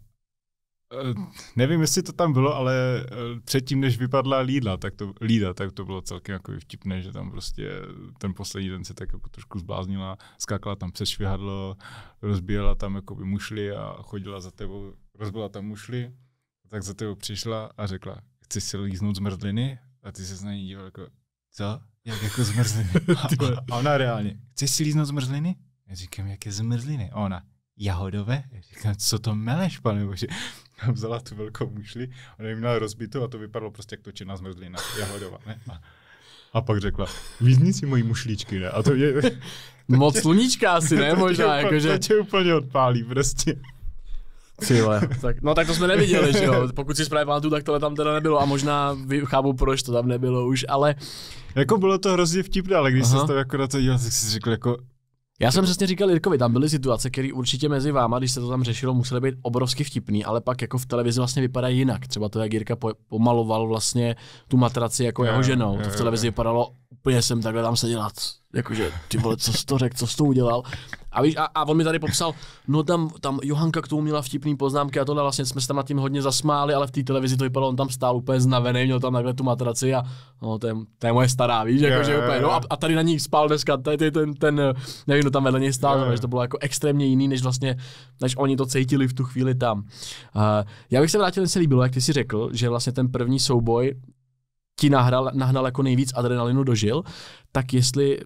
Eh, nevím, jestli to tam bylo, ale eh, předtím, než vypadla Lída, tak to, Lída, tak to bylo celkem jako vtipné, že tam prostě ten poslední den se tak jako trošku zbláznila, skákala tam přes švihadlo, rozbíjela tam jako by mušly a chodila za tebou, rozbila tam mušly, tak za tebou přišla a řekla, chci si líznout zmrzliny? A ty se na ní díval jako, co? Jak jako zmrzliny? A, a ona reálně, chci si líznout zmrzliny? Já říkám, jaké zmrzliny? A ona, jahodové. Já říkám, co to meleš, pane bože. A vzala tu velkou mušli, ona jim měla rozbitou a to vypadalo prostě jak točená zmrzlina, jahodová. Ne? A, a pak řekla, význí si mojí mušlíčky, ne? A to je... Moc sluníčka asi, ne? Možná, jakože... To tě úplně odpálí prostě. Cíle. Tak, no tak to jsme neviděli, že jo. Pokud si správně pamatuju, tak tohle tam teda nebylo a možná chápu, proč to tam nebylo už, ale... Jako bylo to hrozně vtipné, ale když Aha. se to jako na to díval, tak si řekl jako, já jsem přesně říkal Jirkovi, tam byly situace, které určitě mezi váma, když se to tam řešilo, musely být obrovsky vtipný, ale pak jako v televizi vlastně vypadá jinak. Třeba to, jak Jirka pomaloval vlastně tu matraci jako jeho ženou, to v televizi vypadalo úplně jsem takhle tam seděl Jakože, ty vole, co jsi to řekl, co jsi to udělal? A, víš, a, a, on mi tady popsal, no tam, tam Johanka k tomu měla vtipný poznámky a tohle vlastně jsme se tam nad tím hodně zasmáli, ale v té televizi to vypadalo, on tam stál úplně znavený, měl tam takhle tu matraci a no, to je, to je moje stará, víš, jako, že úplně, no a, a, tady na ní spál dneska, tady, tady ten, ten, nevím, no, tam vedle něj stál, že to bylo jako extrémně jiný, než vlastně, než oni to cítili v tu chvíli tam. Uh, já bych se vrátil, se líbilo, jak ty si řekl, že vlastně ten první souboj ti nahral, nahnal jako nejvíc adrenalinu dožil, tak jestli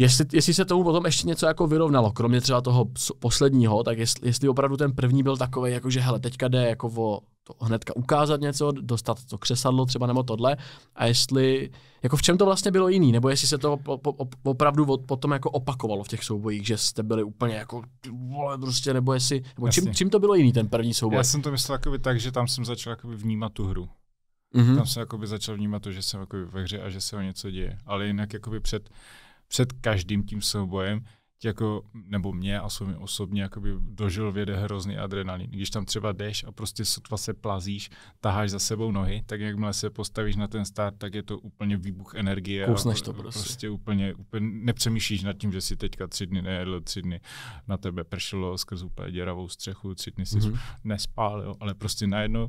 Jestli, jestli se tomu potom ještě něco jako vyrovnalo, kromě třeba toho posledního, tak jestli, jestli opravdu ten první byl takový, jako že hele, teďka jde jako o to hnedka ukázat něco, dostat to křesadlo třeba nebo tohle, a jestli, jako v čem to vlastně bylo jiný, nebo jestli se to po, opravdu potom jako opakovalo v těch soubojích, že jste byli úplně jako, vole, prostě, nebo jestli, nebo čím, čím, to bylo jiný ten první souboj? Já jsem to myslel tak, že tam jsem začal vnímat tu hru. Mm-hmm. Tam jsem jakoby začal vnímat to, že jsem jakoby ve hře a že se o něco děje. Ale jinak jakoby před, před každým tím soubojem jako, nebo mě a svůj osobně jakoby dožil věde hrozný adrenalin. Když tam třeba jdeš a prostě sotva se plazíš, taháš za sebou nohy, tak jakmile se postavíš na ten start, tak je to úplně výbuch energie. a to prostě. prostě úplně, úplně, nepřemýšlíš nad tím, že si teďka tři dny nejedl, tři dny na tebe pršelo skrz úplně děravou střechu, tři dny si mm-hmm. nespál, jo, ale prostě najednou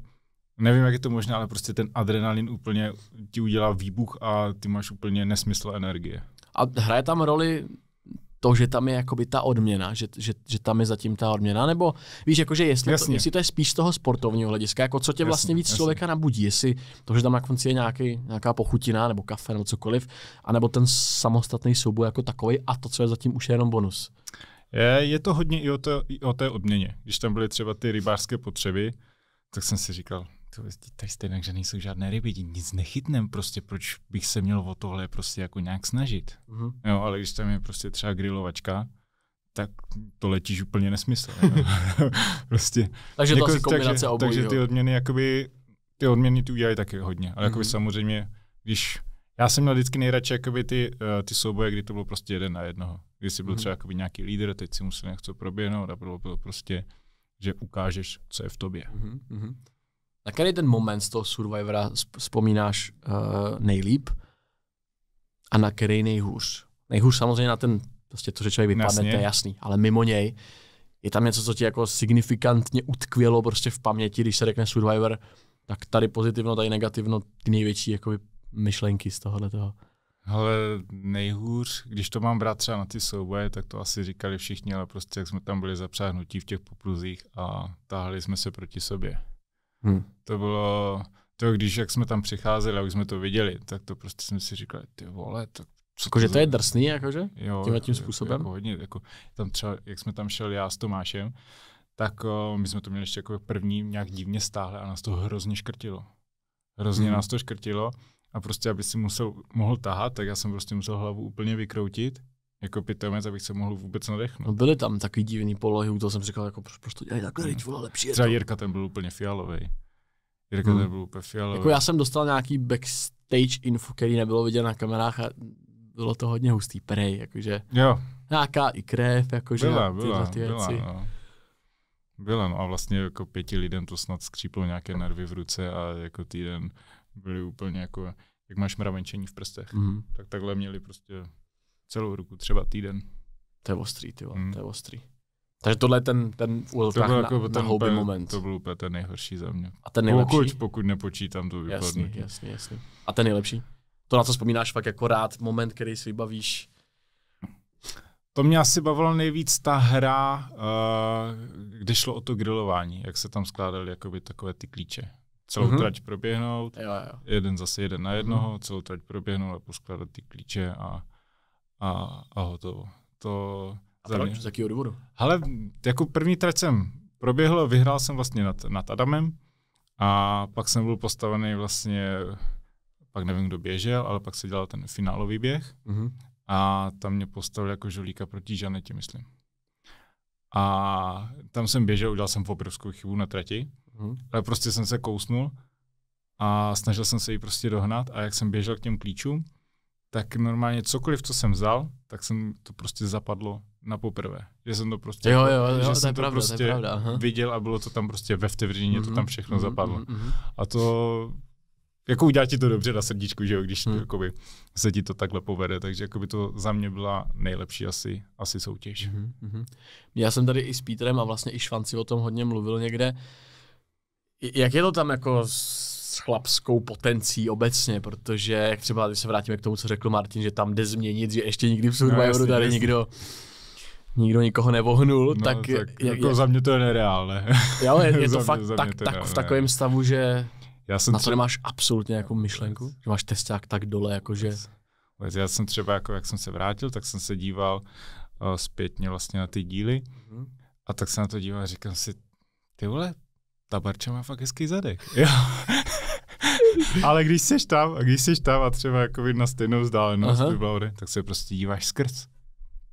Nevím, jak je to možné, ale prostě ten adrenalin úplně ti udělá výbuch a ty máš úplně nesmysl energie. A hraje tam roli to, že tam je jakoby ta odměna, že, že, že tam je zatím ta odměna, nebo víš, jakože jestli jasně. to, jestli to je spíš z toho sportovního hlediska, jako co tě jasně, vlastně víc jasně. člověka nabudí, jestli to, že tam na konci je nějaký, nějaká pochutina nebo kafe nebo cokoliv, anebo ten samostatný souboj jako takový a to, co je zatím už je jenom bonus. Je, je to hodně i o, to, i o té odměně. Když tam byly třeba ty rybářské potřeby, tak jsem si říkal, to je tak stejně, že nejsou žádné ryby, nic nechytnem, prostě proč bych se měl o tohle prostě jako nějak snažit. Mm-hmm. Jo, ale když tam je prostě třeba grilovačka, tak to letíš úplně nesmysl. prostě. Takže to jako, asi kombinace takže, obojího. Takže ty odměny, jakoby, ty odměny tu udělají taky hodně, ale mm-hmm. jakoby mhm. samozřejmě, když já jsem měl vždycky nejradši jakoby ty, uh, ty souboje, kdy to bylo prostě jeden na jednoho. Když jsi byl mm-hmm. třeba jakoby nějaký lídr, teď si musel něco proběhnout a bylo, bylo prostě, že ukážeš, co je v tobě. Mm-hmm. Na který ten moment z toho Survivora vzpomínáš uh, nejlíp a na který nejhůř? Nejhůř samozřejmě na ten, prostě to, že člověk vypadne, jasně. to je jasný, ale mimo něj je tam něco, co ti jako signifikantně utkvělo prostě v paměti, když se řekne Survivor, tak tady pozitivno, tady negativno, ty největší jakoby, myšlenky z tohohle toho. Ale nejhůř, když to mám brát třeba na ty souboje, tak to asi říkali všichni, ale prostě jak jsme tam byli zapřáhnutí v těch popluzích a táhli jsme se proti sobě. Hmm. To bylo, to když jak jsme tam přicházeli a už jsme to viděli, tak to prostě jsem si říkal, ty vole, to Jakože to, je drsný, jakože? Jo, tím, tím jako způsobem? Jako, hodně, jako tam třeba, jak jsme tam šel já s Tomášem, tak o, my jsme to měli ještě jako první, nějak divně stáhle a nás to hrozně škrtilo. Hrozně hmm. nás to škrtilo a prostě, aby si musel, mohl tahat, tak já jsem prostě musel hlavu úplně vykroutit jako pitomec, abych se mohl vůbec nadechnout. No byly tam takový divný polohy, to jsem říkal, jako proč to dělají takhle, hmm. vole, lepší je Třeba to. Jirka ten byl úplně fialový. Jirka hmm. ten byl úplně fialový. Jako já jsem dostal nějaký backstage info, který nebylo vidět na kamerách a bylo to hodně hustý prej, jakože jo. nějaká i krev, jakože byla, byla, tyhle ty byla, věci. Byla, no. byla, no a vlastně jako pěti lidem to snad skříplo nějaké nervy v ruce a jako týden byli úplně jako, jak máš mravenčení v prstech, mm. tak takhle měli prostě celou ruku, třeba týden. To je ostrý, ty hmm. to je ostrý. Takže tohle je ten, ten to byl jako ten na úplně, moment. To byl úplně ten nejhorší za mě. A ten nejlepší? Pokud, pokud nepočítám tu vypadnutí. Jasný, jasný, jasný. A ten nejlepší? To, na co vzpomínáš fakt jako rád, moment, který si vybavíš? To mě asi bavilo nejvíc ta hra, uh, eh, kdy šlo o to grilování, jak se tam skládaly jakoby takové ty klíče. Celou mm-hmm. trať proběhnout, jo, jo. jeden zase jeden na jednoho, mm-hmm. celou trať proběhnout a poskládat ty klíče a a, a hotovo. To a proč? Z jakého důvodu? Ale jako první trať jsem proběhl, vyhrál jsem vlastně nad, nad Adamem a pak jsem byl postavený vlastně, pak nevím, kdo běžel, ale pak se dělal ten finálový běh mm-hmm. a tam mě postavil jako žolíka proti Žanetě, myslím. A tam jsem běžel, udělal jsem obrovskou chybu na trati, mm-hmm. ale prostě jsem se kousnul a snažil jsem se ji prostě dohnat a jak jsem běžel k těm klíčům, tak normálně cokoliv, co jsem vzal, tak jsem to prostě zapadlo na poprvé. Že jsem to prostě, jo, jako- jo, jo, že to jsem to pravda, prostě to pravda, viděl a bylo to tam prostě ve vteřině, mm-hmm, to mhm, tam všechno mm-hmm, zapadlo. Mm-hmm. A to, jako udělá ti to dobře na srdíčku, že jo, když mm. jakoby, se ti to takhle povede, takže jakoby to za mě byla nejlepší asi, asi soutěž. Mm-hmm. Já jsem tady i s Pítrem a vlastně i Švanci o tom hodně mluvil někde. Jak je to tam jako s s chlapskou potencí obecně, protože třeba, když se vrátíme k tomu, co řekl Martin, že tam jde změnit, že ještě nikdy v no, Survivoru no, tady jasný. nikdo nikdo nikoho nevohnul, no, tak, tak je, jako je, za mě to je nereálné. Jo, je, je to mě, fakt tak, to tak v takovém stavu, že já jsem na to třeba... nemáš absolutně jako myšlenku, že máš testák tak dole, jakože... Vůbec. Já jsem třeba, jako jak jsem se vrátil, tak jsem se díval uh, zpětně vlastně na ty díly hmm. a tak jsem na to díval a říkám si, ty vole, ta barča má fakt hezký zadek. Jo. Ale když jsi tam, když jsi tam a třeba jako na stejnou vzdálenost, by byla tak se prostě díváš skrz.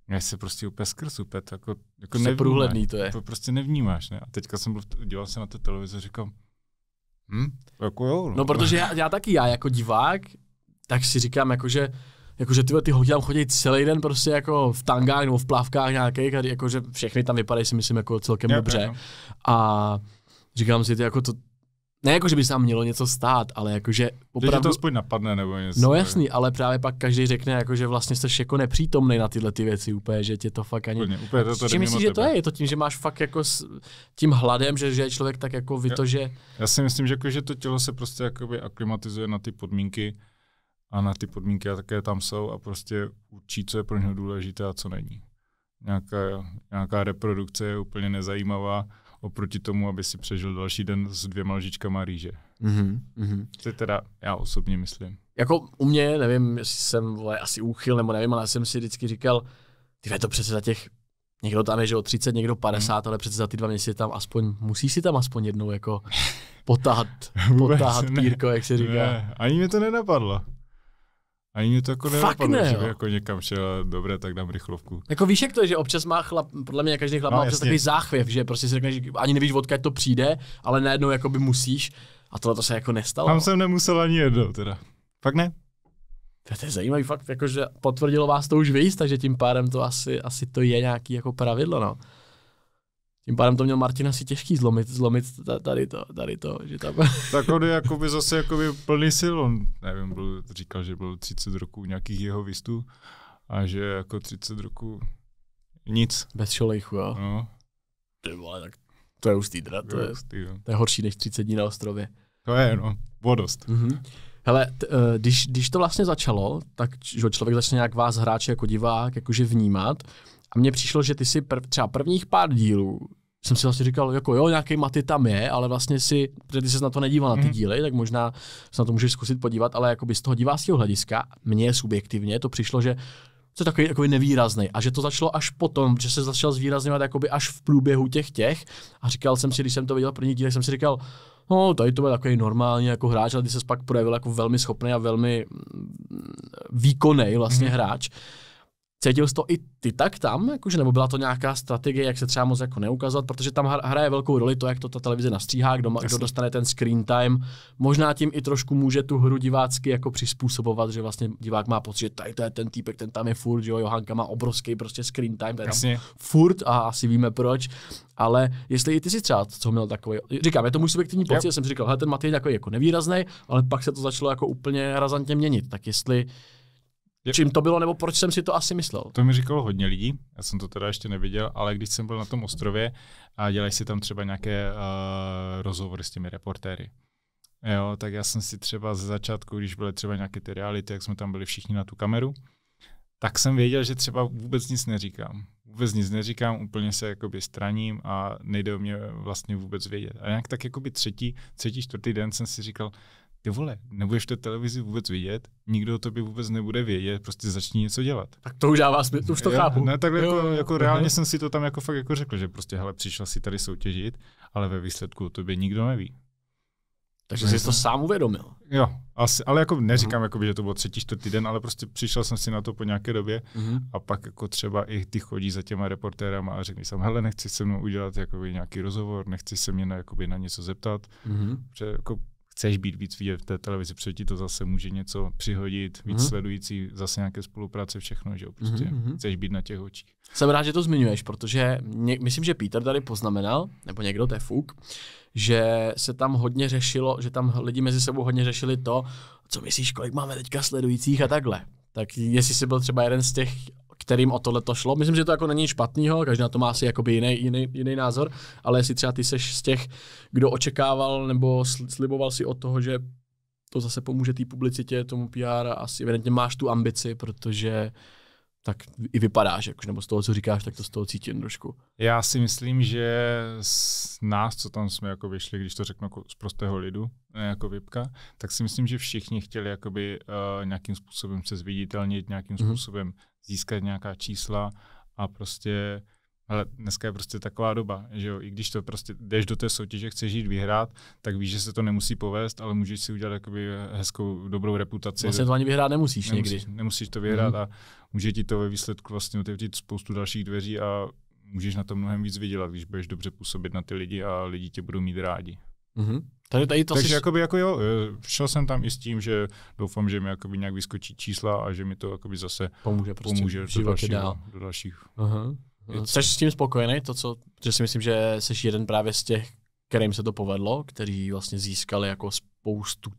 Já se prostě úplně skrz, úplně to jako, jako prostě nevnímáš, průhledný to je. To prostě nevnímáš, ne? A teďka jsem byl, díval se na to televizi a říkám, hm, jako jo. No, no protože já, já taky, já jako divák, tak si říkám, jakože, jakože tyhle ty holky tam chodí celý den prostě jako v tangách nebo v plavkách nějakých, jakože všechny tam vypadají si myslím jako celkem já, dobře. Já, no. A říkám si, ty jako to, ne jako, že by se tam mělo něco stát, ale jakože opravdu... Teď to aspoň napadne nebo něco. No jasný, ale právě pak každý řekne, jako, že vlastně jsi jako nepřítomný na tyhle ty věci úplně, že tě to fakt ani... Úplně, úplně to Čím myslíš, že to je? Je to tím, že máš fakt jako s tím hladem, že, že je člověk tak jako vy to, že... Já si myslím, že, jako, že to tělo se prostě jakoby aklimatizuje na ty podmínky a na ty podmínky jaké tam jsou a prostě učí, co je pro něho důležité a co není. Nějaká, nějaká reprodukce je úplně nezajímavá, oproti tomu, aby si přežil další den s dvěma lžičkama rýže. Mm-hmm. Mm-hmm. To teda já osobně myslím. Jako u mě, nevím, jestli jsem vole, asi úchyl nebo nevím, ale jsem si vždycky říkal, ty to přece za těch, někdo tam je, že o 30, někdo 50, mm. ale přece za ty dva měsíce tam aspoň, musíš si tam aspoň jednou jako potahat, potahat pírko, jak se říká. Ne, ani mi to nenapadlo. Ani mě to jako nevypadlo, ne, že by jako někam šel, dobré, tak dám rychlovku. Jako víš, jak to je, že občas má chlap, podle mě každý chlap no, má občas takový záchvěv, že prostě si řekneš, že ani nevíš, odkud to přijde, ale najednou jako by musíš. A tohle to se jako nestalo. Tam jsem nemusel ani jedno, teda. Fakt ne? To, to je zajímavý fakt, jakože potvrdilo vás to už víc, takže tím pádem to asi, asi to je nějaký jako pravidlo, no. Tím pádem to měl Martin asi těžký zlomit, zlomit tady to, tady to, že tam... tak on je jakoby zase jakoby plný sil, on nevím, byl, říkal, že byl 30 roků nějakých jeho vystů a že jako 30 roků nic. Bez šolejchu, jo? No. Ty vole, tak to je hustý teda, to, je, ústý, to je horší než 30 dní na ostrově. To je, no, vodost. Mm-hmm. Hele, t, eh, když, když to vlastně začalo, tak že člověk začne nějak vás hráče jako divák jakože vnímat, a mně přišlo, že ty si prv, třeba prvních pár dílů jsem si vlastně říkal, jako jo, nějaký maty tam je, ale vlastně si, protože ty se na to nedíval na ty mhm. díly, tak možná se na to můžeš zkusit podívat, ale by z toho diváckého hlediska, mně subjektivně to přišlo, že to je takový, takový nevýrazný. A že to začalo až potom, že se začal zvýrazňovat jakoby až v průběhu těch těch. A říkal jsem si, když jsem to viděl první díl, jsem si říkal, no tady to byl takový normální jako hráč, ale ty se pak projevil jako velmi schopný a velmi mm, výkonný vlastně mm. hráč. Cítil jsi to i ty tak tam, jakože, nebo byla to nějaká strategie, jak se třeba moc jako neukazovat, protože tam hraje velkou roli to, jak to ta televize nastříhá, kdo, ma, kdo dostane ten screen time. Možná tím i trošku může tu hru divácky jako přizpůsobovat, že vlastně divák má pocit, že tady to je ten týpek, ten tam je furt, že jo, Johanka má obrovský prostě screen time, ten Jasně. tam furt a asi víme proč. Ale jestli i ty si třeba co měl takový, říkám, je to můj subjektivní pocit, yep. jsem si říkal, hele, ten Matěj jako, jako nevýrazný, ale pak se to začalo jako úplně razantně měnit. Tak jestli je... Čím to bylo, nebo proč jsem si to asi myslel? To mi říkalo hodně lidí, já jsem to teda ještě neviděl, ale když jsem byl na tom ostrově a dělají si tam třeba nějaké uh, rozhovory s těmi reportéry, jo, tak já jsem si třeba ze začátku, když byly třeba nějaké ty reality, jak jsme tam byli všichni na tu kameru, tak jsem věděl, že třeba vůbec nic neříkám. Vůbec nic neříkám, úplně se jakoby straním a nejde o mě vlastně vůbec vědět. A nějak tak jakoby třetí, třetí, čtvrtý den jsem si říkal, ty vole, nebudeš tu televizi vůbec vidět, nikdo o tobě vůbec nebude vědět, prostě začni něco dělat. Tak to už dává smysl, už to chápu. Ne, tak jako, jako mhm. reálně jsem si to tam jako fakt jako řekl, že prostě hele, přišel si tady soutěžit, ale ve výsledku o tobě nikdo neví. Takže jsi to sám uvědomil. Jo, asi, ale jako neříkám, mm. jako, že to bylo třetí, čtvrtý den, ale prostě přišel jsem si na to po nějaké době uh-huh. a pak jako třeba i ty chodí za těma reportérama a řekni jsem, hele, nechci se mnou udělat jakoby, nějaký rozhovor, nechci se mě na, jakoby, na něco zeptat, Uh-huh. že jako chceš být víc vidět v té televizi, protože ti to zase může něco přihodit, víc mm-hmm. sledující, zase nějaké spolupráce, všechno, že jo, mhm, prostě mm-hmm. chceš být na těch očích. Jsem rád, že to zmiňuješ, protože mě, myslím, že Peter tady poznamenal, nebo někdo, to je Fuk, že se tam hodně řešilo, že tam lidi mezi sebou hodně řešili to, co myslíš, kolik máme teďka sledujících a takhle. Tak jestli jsi byl třeba jeden z těch kterým o tohle to šlo. Myslím, že to jako není špatného, každý na to má asi jakoby jiný, jiný, jiný názor, ale jestli třeba ty seš z těch, kdo očekával nebo sliboval si od toho, že to zase pomůže té publicitě, tomu PR, asi evidentně máš tu ambici, protože tak i vypadáš, jakož, nebo z toho, co říkáš, tak to z toho cítím trošku. Já si myslím, že z nás, co tam jsme jako vyšli, když to řeknu jako z prostého lidu, jako vypka, tak si myslím, že všichni chtěli jakoby, uh, nějakým způsobem se zviditelnit, nějakým mm-hmm. způsobem získat nějaká čísla a prostě, ale dneska je prostě taková doba, že jo, i když to prostě jdeš do té soutěže, chceš jít vyhrát, tak víš, že se to nemusí povést, ale můžeš si udělat jakoby hezkou, dobrou reputaci. Vlastně to ani vyhrát nemusíš, nemusíš někdy. Nemusíš to vyhrát mm-hmm. a může ti to ve výsledku vlastně otevřít spoustu dalších dveří a můžeš na to mnohem víc vydělat, když budeš dobře působit na ty lidi a lidi tě budou mít rádi. Mm-hmm. Takže tady to Takže jsi... jakoby, jako jo, e, šel jsem tam i s tím, že doufám, že mi jakoby nějak vyskočí čísla a že mi to jakoby zase pomůže, prostě pomůže do, dalšího, dál. do dalších. Aha. Jsi s tím spokojený, to, co, že si myslím, že jsi jeden právě z těch, kterým se to povedlo, kteří vlastně získali jako spoustu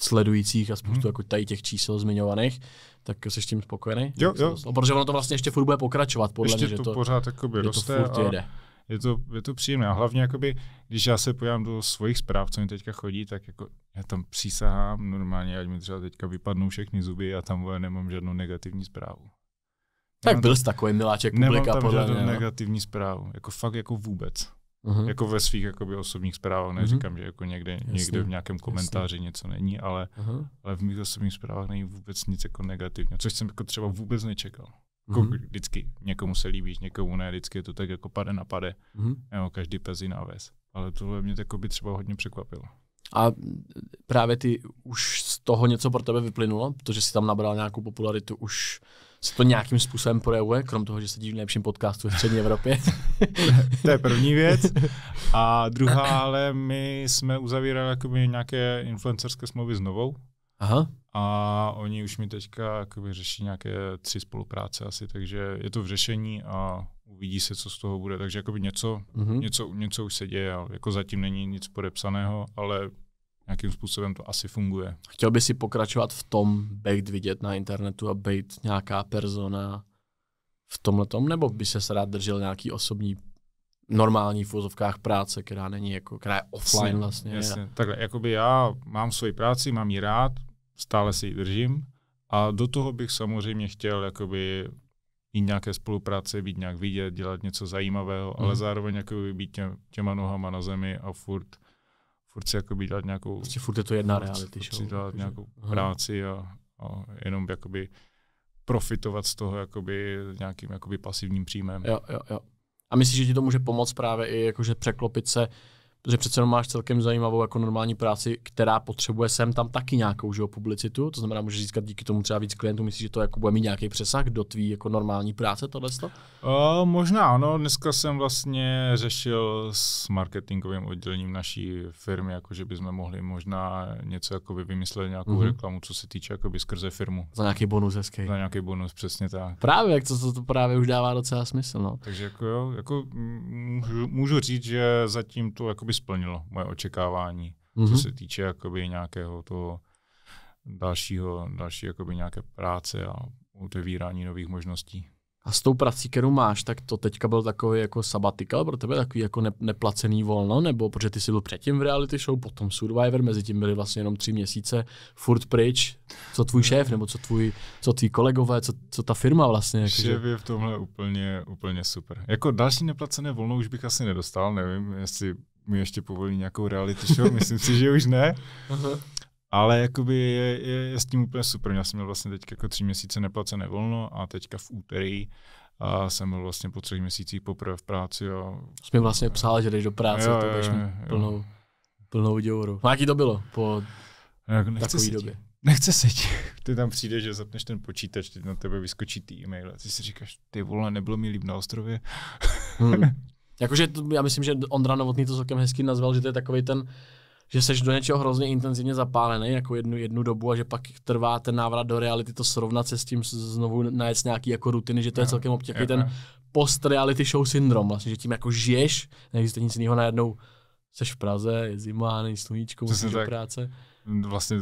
sledujících a spoustu hmm. jako tady těch čísel zmiňovaných, tak jsi s tím spokojený? Jo, jo. Protože ono to vlastně ještě furt bude pokračovat, podle ještě mě, že to, to pořád jakoby roste to furt a jede je to, je to příjemné. A hlavně, jakoby, když já se pojám do svých zpráv, co mi teďka chodí, tak jako já tam přísahám normálně, ať mi třeba teďka vypadnou všechny zuby a tam vole, nemám žádnou negativní zprávu. Tak byl jsi takový miláček publika, Nemám tam žádnou mě, no. negativní zprávu, jako fakt jako vůbec. Uh-huh. Jako ve svých jakoby, osobních zprávách, mhm. neříkám, uh-huh. že jako někde, někde v nějakém komentáři Jasně. něco není, ale, uh-huh. ale v mých osobních zprávách není vůbec nic jako negativního, což jsem jako třeba vůbec nečekal. Jako mm-hmm. Vždycky někomu se líbíš, někomu ne, vždycky je to tak jako pade na pade. Mm-hmm. Jo, každý pes jiná ves. Ale tohle mě jako by třeba hodně překvapilo. A e, právě ty už z toho něco pro tebe vyplynulo, protože jsi tam nabral nějakou popularitu, už se to nějakým způsobem projevuje, krom toho, že sedíš v nejlepším podcastu v střední Evropě? to je první věc. A druhá, ale my jsme uzavírali nějaké influencerské smlouvy s Novou, Aha. A oni už mi teďka jakoby, řeší nějaké tři spolupráce asi, takže je to v řešení a uvidí se, co z toho bude. Takže jakoby něco, mm-hmm. něco, něco už se děje, jako zatím není nic podepsaného, ale nějakým způsobem to asi funguje. Chtěl by si pokračovat v tom, být vidět na internetu a být nějaká persona v tomhle tom, nebo by se rád držel nějaký osobní normální v práce, která není jako, která je offline jasně, vlastně. Jasně, takhle, jakoby já mám svoji práci, mám ji rád, stále si ji držím a do toho bych samozřejmě chtěl jakoby mít nějaké spolupráce, být nějak vidět, dělat něco zajímavého, mm. ale mhm. zároveň jakoby být tě, těma nohama na zemi a furt, furt si jakoby dělat nějakou... Prostě furt je to jedna furt, reality furt Si dělat takže, nějakou aha. práci a, a jenom jakoby profitovat z toho jakoby nějakým jakoby pasivním příjmem. Jo, jo, jo. A myslíš, že ti to může pomoct právě i jakože překlopit se protože přece máš celkem zajímavou jako normální práci, která potřebuje sem tam taky nějakou že, publicitu, to znamená, můžeš získat díky tomu třeba víc klientů, myslíš, že to jako bude mít nějaký přesah do tvý jako normální práce tohle? O, možná ano, dneska jsem vlastně řešil s marketingovým oddělením naší firmy, jako že bychom mohli možná něco jako vymyslet, nějakou mm-hmm. reklamu, co se týče jakoby skrze firmu. Za nějaký bonus hezký. Za nějaký bonus, přesně tak. Právě, jak to, to, to právě už dává docela smysl. No. Takže jako jo, jako můžu, můžu říct, že zatím to jako jakoby splnilo moje očekávání, mm-hmm. co mhm. se týče jakoby nějakého toho dalšího, další jakoby nějaké práce a otevírání nových možností. A s tou prací, kterou máš, tak to teďka byl takový jako sabatikal pro tebe, takový jako ne, neplacený volno, nebo protože ty jsi byl předtím v reality show, potom Survivor, mezi tím byly vlastně jenom tři měsíce, furt pryč, co tvůj šéf, nebo co tvůj, co tví kolegové, co, co ta firma vlastně. Jako, šéf je v tomhle úplně, úplně super. Jako další neplacené volno už bych asi nedostal, nevím, jestli mi ještě povolí nějakou reality show, myslím si, že už ne. Ale jakoby je, je, je s tím úplně super. Já jsem měl vlastně teď jako tři měsíce neplacené volno a teďka v úterý a jsem byl vlastně po třech měsících poprvé v práci. A... Jsi mi vlastně psal, že jdeš do práce, jo, to budeš plnou, plnou děvoru. A no, jaký to bylo po jako takové době? Nechce se ti. Ty tam přijdeš, že zapneš ten počítač, teď na tebe vyskočí ty e-mail a ty si říkáš, ty vole, nebylo mi líp na ostrově. Hmm. Jakože to, já myslím, že Ondra Novotný to celkem hezky nazval, že to je takový ten, že seš do něčeho hrozně intenzivně zapálený jako jednu, jednu dobu a že pak trvá ten návrat do reality, to srovnat se s tím znovu najít nějaký jako rutiny, že to je celkem obtěký ten post-reality show syndrom, vlastně, že tím jako žiješ, neexistuje nic jiného, najednou seš v Praze, je zima, není sluníčko, musíš do práce. Vlastně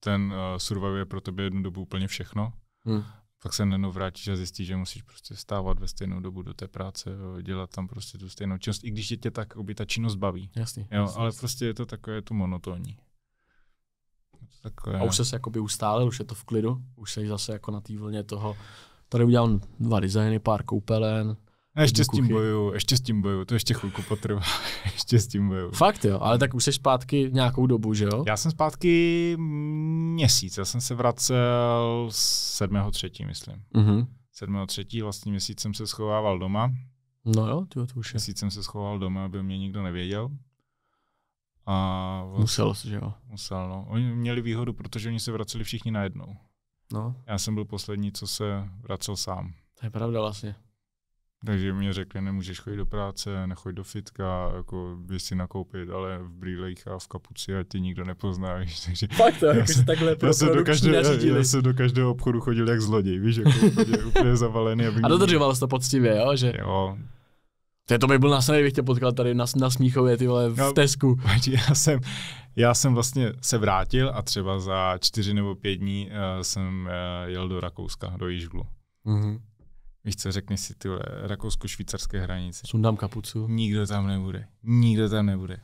ten uh, survival je pro tebe jednu dobu úplně všechno. Hmm pak se jenom vrátíš a zjistíš, že musíš prostě stávat ve stejnou dobu do té práce, jo, dělat tam prostě tu stejnou činnost, i když tě tak, ta činnost baví. Jasný, jo, jasný, ale jasný. prostě je to takové tu monotónní. Takové... A už se jakoby ustálil, už je to v klidu, už jsi zase jako na té vlně toho, tady udělám dva designy, pár koupelen, a ještě s tím boju, ještě s tím boju, to ještě chvilku potrvá, ještě s tím boju. Fakt jo, ale tak už jsi zpátky nějakou dobu, že jo? Já jsem zpátky měsíc, já jsem se vracel sedmého třetí, myslím. Mm-hmm. 7. třetí, vlastně měsíc jsem se schovával doma. No jo, ty to už je. Měsíc jsem se schovával doma, aby mě nikdo nevěděl. A vlastně, musel, že jo? Musel, no. Oni měli výhodu, protože oni se vraceli všichni najednou. No. Já jsem byl poslední, co se vracel sám. To je pravda vlastně. Takže mě řekli, nemůžeš chodit do práce, nechoď do fitka, jako by si nakoupit, ale v brýlech a v kapuci a ti nikdo nepozná, víš, takže... Fakt já jsem, takhle já jsem, do každého, já, já jsem do každého obchodu chodil jak zloděj, víš, jako úplně, úplně zavalený. A dodržoval jsi to poctivě, jo? Že... Jo, to, to by byl na největší bych tě potkal tady na, na Smíchově, ty vole, v no, Tesku. Já jsem, já jsem vlastně se vrátil a třeba za čtyři nebo pět dní uh, jsem uh, jel do Rakouska, do Jižglu. Mm-hmm. Víš co, řekni si ty rakousko-švýcarské hranice. Sundám kapucu. Nikdo tam nebude. Nikdo tam nebude.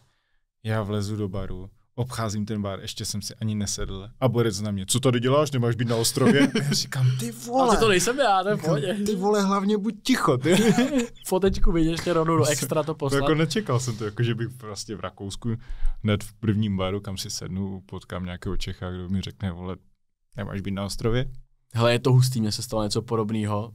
Já vlezu do baru, obcházím ten bar, ještě jsem si ani nesedl. A borec na mě, co tady děláš, nemáš být na ostrově? A já říkám, ty vole. A to nejsem já, ne, pohodě. Ty vole, hlavně buď ticho, ty. Fotečku vidíš, ještě rovnou do extra to poslat. To jako nečekal jsem to, jako že bych prostě v Rakousku hned v prvním baru, kam si sednu, potkám nějakého Čecha, kdo mi řekne, vole, nemáš být na ostrově? Hele, je to hustý, mě se stalo něco podobného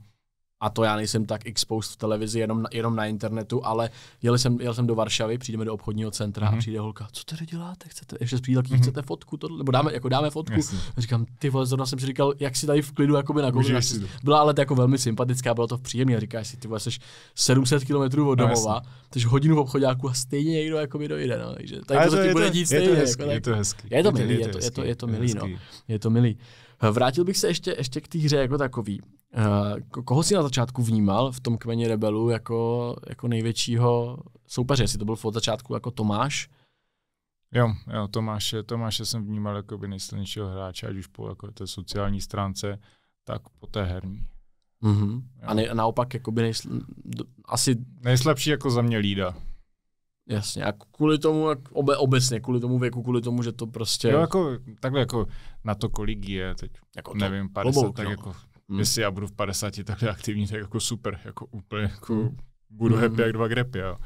a to já nejsem tak exposed v televizi, jenom na, jenom na internetu, ale jel jsem, jel jsem do Varšavy, přijdeme do obchodního centra mm-hmm. a mhm. přijde holka, co tady děláte, chcete, ještě přijde, mm-hmm. chcete fotku, to, nebo dáme, jako dáme fotku. A říkám, ty vole, zrovna jsem si říkal, jak si tady v klidu, jakoby na kouři. Byla ale jako velmi sympatická, bylo to příjemné, říkáš si, ty vole, jsi 700 km od no, domova, no, jsi hodinu v obchodáku a stejně někdo jakoby dojde, no. takže tady to, to, je bude to, dít stejně. Je to hezký, jako je to hezký. Je to milý, je to, je to, je to milý, no. Je to milý. Vrátil bych se ještě, ještě k té hře jako takový. Uh, koho si na začátku vnímal v tom kmeni rebelů jako, jako největšího soupeře? Jestli to byl od začátku jako Tomáš? Jo, jo Tomáše, Tomáše jsem vnímal jako by nejsilnějšího hráče, ať už po jako té sociální stránce, tak po té herní. Mm-hmm. A ne, naopak jakoby nejsl, asi... Nejslabší jako za mě lída. Jasně, a kvůli tomu, obe, obecně, kvůli tomu věku, kvůli tomu, že to prostě... Jo, jako, takhle jako na to, kolik je teď, jako to, nevím, 50, klobouk, tak no. jako Hmm. Jestli já budu v 50 takhle aktivní, tak jako super, jako úplně jako hmm. budu hmm. happy jak dva grepy. Jo.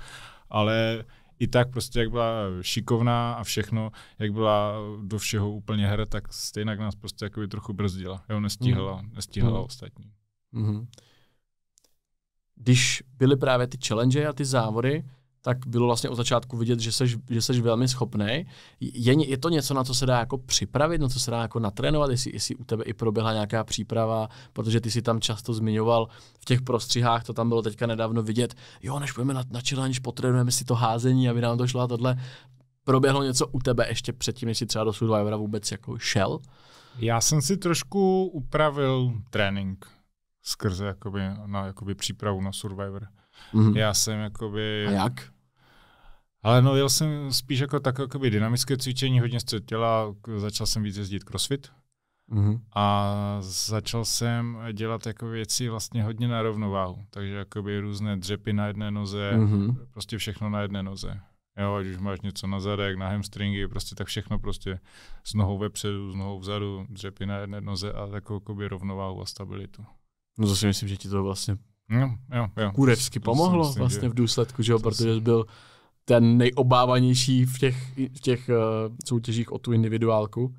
Ale i tak prostě, jak byla šikovná a všechno, jak byla do všeho úplně hra, tak stejně nás prostě jakoby trochu brzdila. Jo, nestíhala, mm. nestíhala mm. ostatní. Mm. Když byly právě ty challenge a ty závody, tak bylo vlastně od začátku vidět, že seš, že seš velmi schopný. Je, je to něco, na co se dá jako připravit, na co se dá jako natrénovat, jestli, jestli u tebe i proběhla nějaká příprava, protože ty si tam často zmiňoval v těch prostřihách, to tam bylo teďka nedávno vidět, jo, než půjdeme na, na challenge, potrénujeme si to házení, aby nám to šlo a tohle. Proběhlo něco u tebe ještě předtím, než jsi třeba do Survivora vůbec jako šel? Já jsem si trošku upravil trénink skrze jakoby, na jakoby přípravu na Survivor. Mm-hmm. Já jsem jakoby... A jak? Ale no, jel jsem spíš jako tak jakoby dynamické cvičení, hodně z těla, začal jsem víc jezdit crossfit. Mm-hmm. A začal jsem dělat jako věci vlastně hodně na rovnováhu. Takže jakoby různé dřepy na jedné noze, mm-hmm. prostě všechno na jedné noze. Jo, ať už máš něco na zadek, na hamstringy, prostě tak všechno prostě s nohou vepředu, s nohou vzadu, dřepy na jedné noze a takovou rovnováhu a stabilitu. No zase myslím, že ti to vlastně no, jo, jo. kurevsky pomohlo myslím, vlastně že... v důsledku, že jo, protože jsi byl ten nejobávanější v těch, v těch uh, soutěžích o tu individuálku.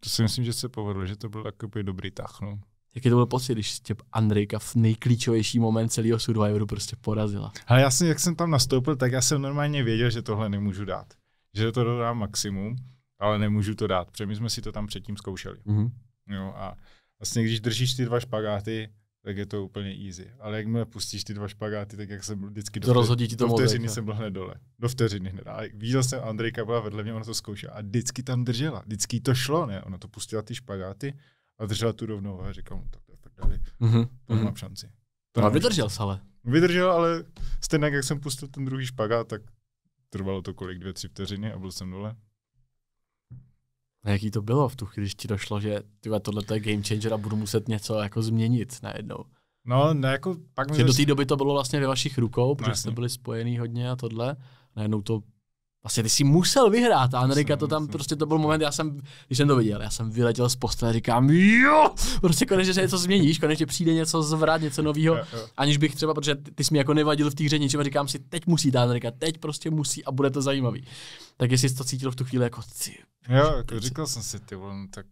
To si myslím, že se povedlo, že to byl takový dobrý tah. No. Jaký to byl pocit, když tě Andrejka v nejklíčovější moment celého Survivoru prostě porazila? Ale já jsem, jak jsem tam nastoupil, tak já jsem normálně věděl, že tohle nemůžu dát. Že to dodám maximum, ale nemůžu to dát, protože my jsme si to tam předtím zkoušeli. Mm-hmm. Jo, a vlastně, když držíš ty dva špagáty, tak je to úplně easy. Ale jakmile pustíš ty dva špagáty, tak jak jsem vždycky to do, rozhodí ti to do vteřiny mozek, no. jsem byl hned dole. Do vteřiny hned. A viděl jsem Andrejka, byla vedle mě, ona to zkoušela a vždycky tam držela. Vždycky to šlo, ne? Ona to pustila ty špagáty a držela tu rovnou a říkal mu, no, tak to je prdeli, mm-hmm. to mám mhm. šanci. No to a vydržel se ale. Vydržel, ale stejně jak jsem pustil ten druhý špagát, tak trvalo to kolik, dvě, tři vteřiny a byl jsem dole. A jaký to bylo v tu chvíli, když ti došlo, že tyhle, tohle je game changer a budu muset něco jako změnit najednou? No, ne, jako pak mi že do té doby to bylo vlastně ve vašich rukou, protože no, jste byli spojený hodně a tohle. Najednou to vlastně ty si musel vyhrát a Amerika to tam, prostě to byl moment, já jsem, když jsem to viděl, já jsem vyletěl z postele, říkám jo, prostě konečně se něco změníš, konečně přijde něco zvrat, něco nového, aniž bych třeba, protože ty, ty jsi mi jako nevadil v té hře ničím a říkám si, teď musí ta Amerika, teď prostě musí a bude to zajímavý. Tak jestli jsi to cítil v tu chvíli jako ty. Jo, jako říkal jsem si, ty on, no tak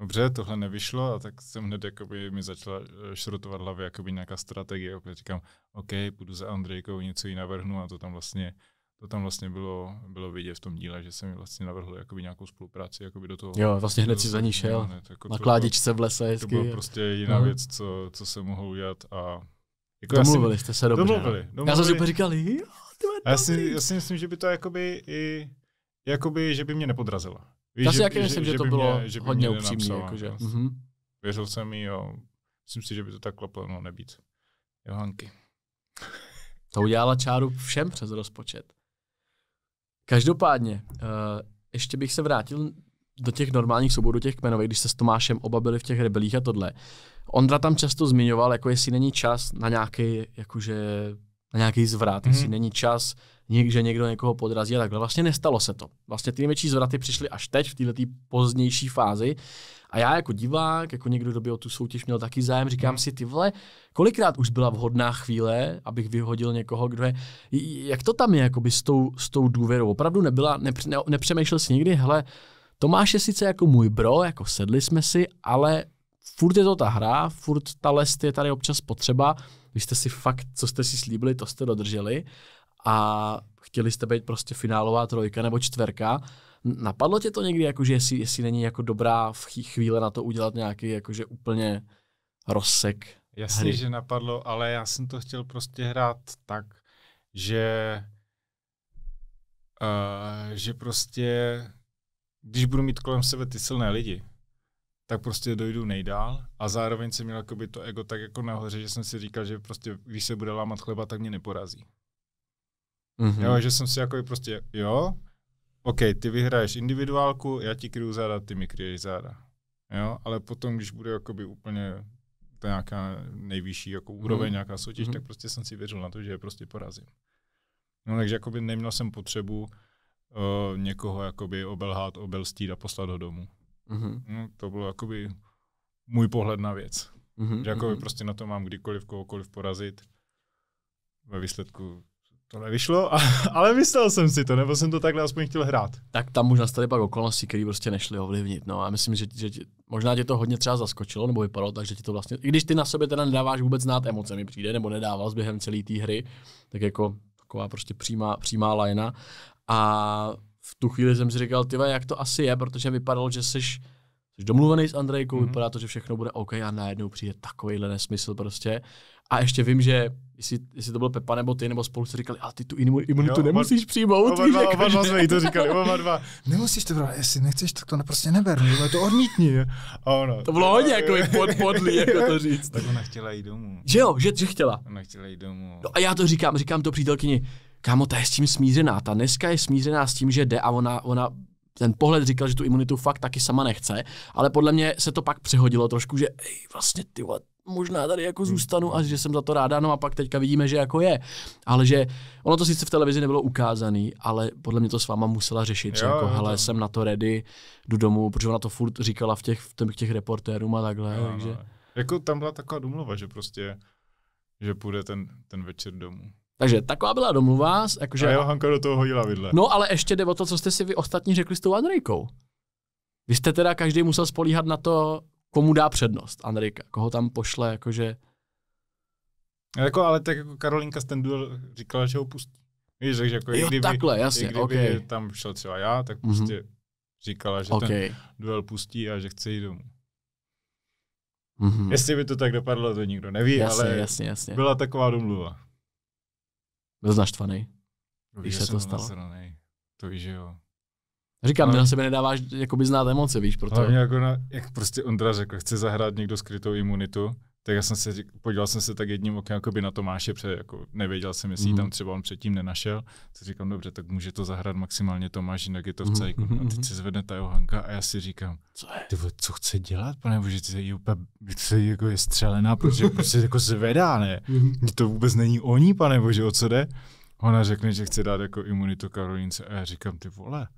dobře, tohle nevyšlo a tak jsem hned jakoby mi začala eh, šrotovat hlavě jakoby nějaká strategie, opět říkám, OK, půjdu za Andrejkou, něco jí navrhnu a to tam vlastně to tam vlastně bylo, bylo vidět v tom díle, že jsem vlastně navrhl jakoby nějakou spolupráci jakoby do toho. Jo, vlastně hned si za ní šel. hned, jako na kládičce v lese. Hezky. To bylo prostě jiná no. Mhm. věc, co, co se mohl udělat a jako domluvili jste se dobře. Domluvili, domluvili. Já jsem si úplně říkal, jo, já si, já si myslím, že by to jakoby i, jakoby, že by mě nepodrazila. Víš, já si taky myslím, že, že to bylo mě, že hodně upřímné. Jakože. Mm-hmm. Věřil jsem jí, jo. Myslím si, že by to tak klaplo, no nebýt. Johanky. To udělala čáru všem přes rozpočet. Každopádně, uh, ještě bych se vrátil do těch normálních souborů, do těch kmenových, když se s Tomášem oba byli v těch rebelích a tohle. Ondra tam často zmiňoval, jako jestli není čas na nějaký jakože na nějaký zvrat, mm-hmm. jestli mhm. není čas, že někdo někoho podrazí a takhle. Vlastně nestalo se to. Vlastně ty největší zvraty přišly až teď, v této pozdější fázi. A já jako divák, jako někdo, kdo by o tu soutěž měl taky zájem, říkám mhm. si, ty vole, kolikrát už byla vhodná chvíle, abych vyhodil někoho, kdo je... Jak to tam je jakoby s tou, s tou důvěrou? Opravdu nebyla, nepř, ne, nepřemýšlel si nikdy, hele, Tomáš je sice jako můj bro, jako sedli jsme si, ale furt je to ta hra, furt ta lest je tady občas potřeba vy jste si fakt, co jste si slíbili, to jste dodrželi a chtěli jste být prostě finálová trojka nebo čtverka. Napadlo tě to někdy, jakože jestli, jestli není jako dobrá v chvíle na to udělat nějaký jakože úplně rozsek Jasně, hry. že napadlo, ale já jsem to chtěl prostě hrát tak, že uh, že prostě když budu mít kolem sebe ty silné lidi, tak prostě dojdu nejdál a zároveň jsem měl jakoby to ego tak jako nahoře, že jsem si říkal, že prostě když se bude lámat chleba, tak mě neporazí. Mm-hmm. Jo, že jsem si jako prostě, jo, OK, ty vyhraješ individuálku, já ti kryju záda, ty mi kryješ záda. Jo, ale potom, když bude jakoby úplně ta nějaká nejvyšší jako úroveň, mm. nějaká soutěž, mm. tak prostě jsem si věřil na to, že je prostě porazím. No takže jakoby neměl jsem potřebu uh, někoho jakoby obelhát, obelstít a poslat ho domů. Mm-hmm. No, to bylo jakoby můj pohled na věc. Mm-hmm. Že jako mm-hmm. prostě na to mám kdykoliv kohokoliv porazit. Ve výsledku to nevyšlo, ale myslel jsem si to, nebo jsem to takhle aspoň chtěl hrát. Tak tam už nastaly pak okolnosti, které prostě nešly ovlivnit. No a myslím, že, že tě, možná tě to hodně třeba zaskočilo, nebo vypadalo tak, že ti to vlastně, i když ty na sebe teda nedáváš vůbec znát emoce, mi přijde, nebo nedával během celé té hry, tak jako taková prostě přímá, přímá lajna. A v tu chvíli jsem si říkal, ty jak to asi je, protože vypadalo, že jsi, jsi domluvený s Andrejkou, mm-hmm. vypadá to, že všechno bude OK a najednou přijde takovýhle nesmysl prostě. A ještě vím, že jestli, jestli to byl Pepa nebo ty, nebo spolu, říkali, a ty tu imunitu jo, nemusíš oba, přijmout. Oba dva, oba dva jsme jí to říkali, oba dva. Nemusíš to brát, jestli nechceš, tak to prostě neber, nebo to odmítni. A ono, to bylo hodně jako pod, podlý, jako to říct. Tak ona chtěla jít domů. Že jo, že, že chtěla. Ona chtěla jít domů. No a já to říkám, říkám to přítelkyni, kámo, ta je s tím smířená. Ta dneska je smířená s tím, že jde a ona, ona ten pohled říkal, že tu imunitu fakt taky sama nechce, ale podle mě se to pak přehodilo trošku, že ej, vlastně ty vole, možná tady jako hmm. zůstanu a že jsem za to ráda, no a pak teďka vidíme, že jako je. Ale že ono to sice v televizi nebylo ukázaný, ale podle mě to s váma musela řešit, jo, že jako, hele, jsem na to ready, jdu domů, protože ona to furt říkala v těch, v těch, těch reportérům a takhle, jo, takže. No. Jako tam byla taková domluva, že prostě, že půjde ten, ten večer domů. Takže taková byla domluva. Jakože... A jo, Hanka do toho hodila vidle. No ale ještě jde o to, co jste si vy ostatní řekli s tou Andrejkou. Vy jste teda každý musel spolíhat na to, komu dá přednost Andrejka, koho tam pošle, jakože... No, jako, ale tak jako Karolinka ten duel říkala, že ho pustí. Víš, takže jako, jo, i kdyby, takhle, jasně, i kdyby okay. tam šel třeba já, tak mhm. prostě mm-hmm. říkala, že okay. ten duel pustí a že chce jít domů. Mm-hmm. Jestli by to tak dopadlo, to nikdo neví, jasně, ale jasně, jasně. byla taková domluva. Byl znaštvaný, no, když se to stalo. Nasraný. To víš, že jo. Říkám, no. na sebe nedáváš jakoby znát emoce, víš, proto... Hlavně jako na, jak prostě Ondra řekl, chce zahrát někdo skrytou imunitu tak já jsem se, podíval jsem se tak jedním okem jakoby na Tomáše, protože jako nevěděl jsem, jestli mm. tam třeba on předtím nenašel. Tak říkám, dobře, tak může to zahrát maximálně Tomáš v mhm, cajku. Mm. Jako, a mhm, teď mhm. se zvedne ta Johanka a já si říkám, co je? Ty co chce dělat, pane bože, ty je úplně, jako je střelená, protože prostě jako zvedá, ne? Mm. To vůbec není oni, pane bože, o co jde? Ona řekne, že chce dát jako imunitu Karolínce a já říkám, ty vole,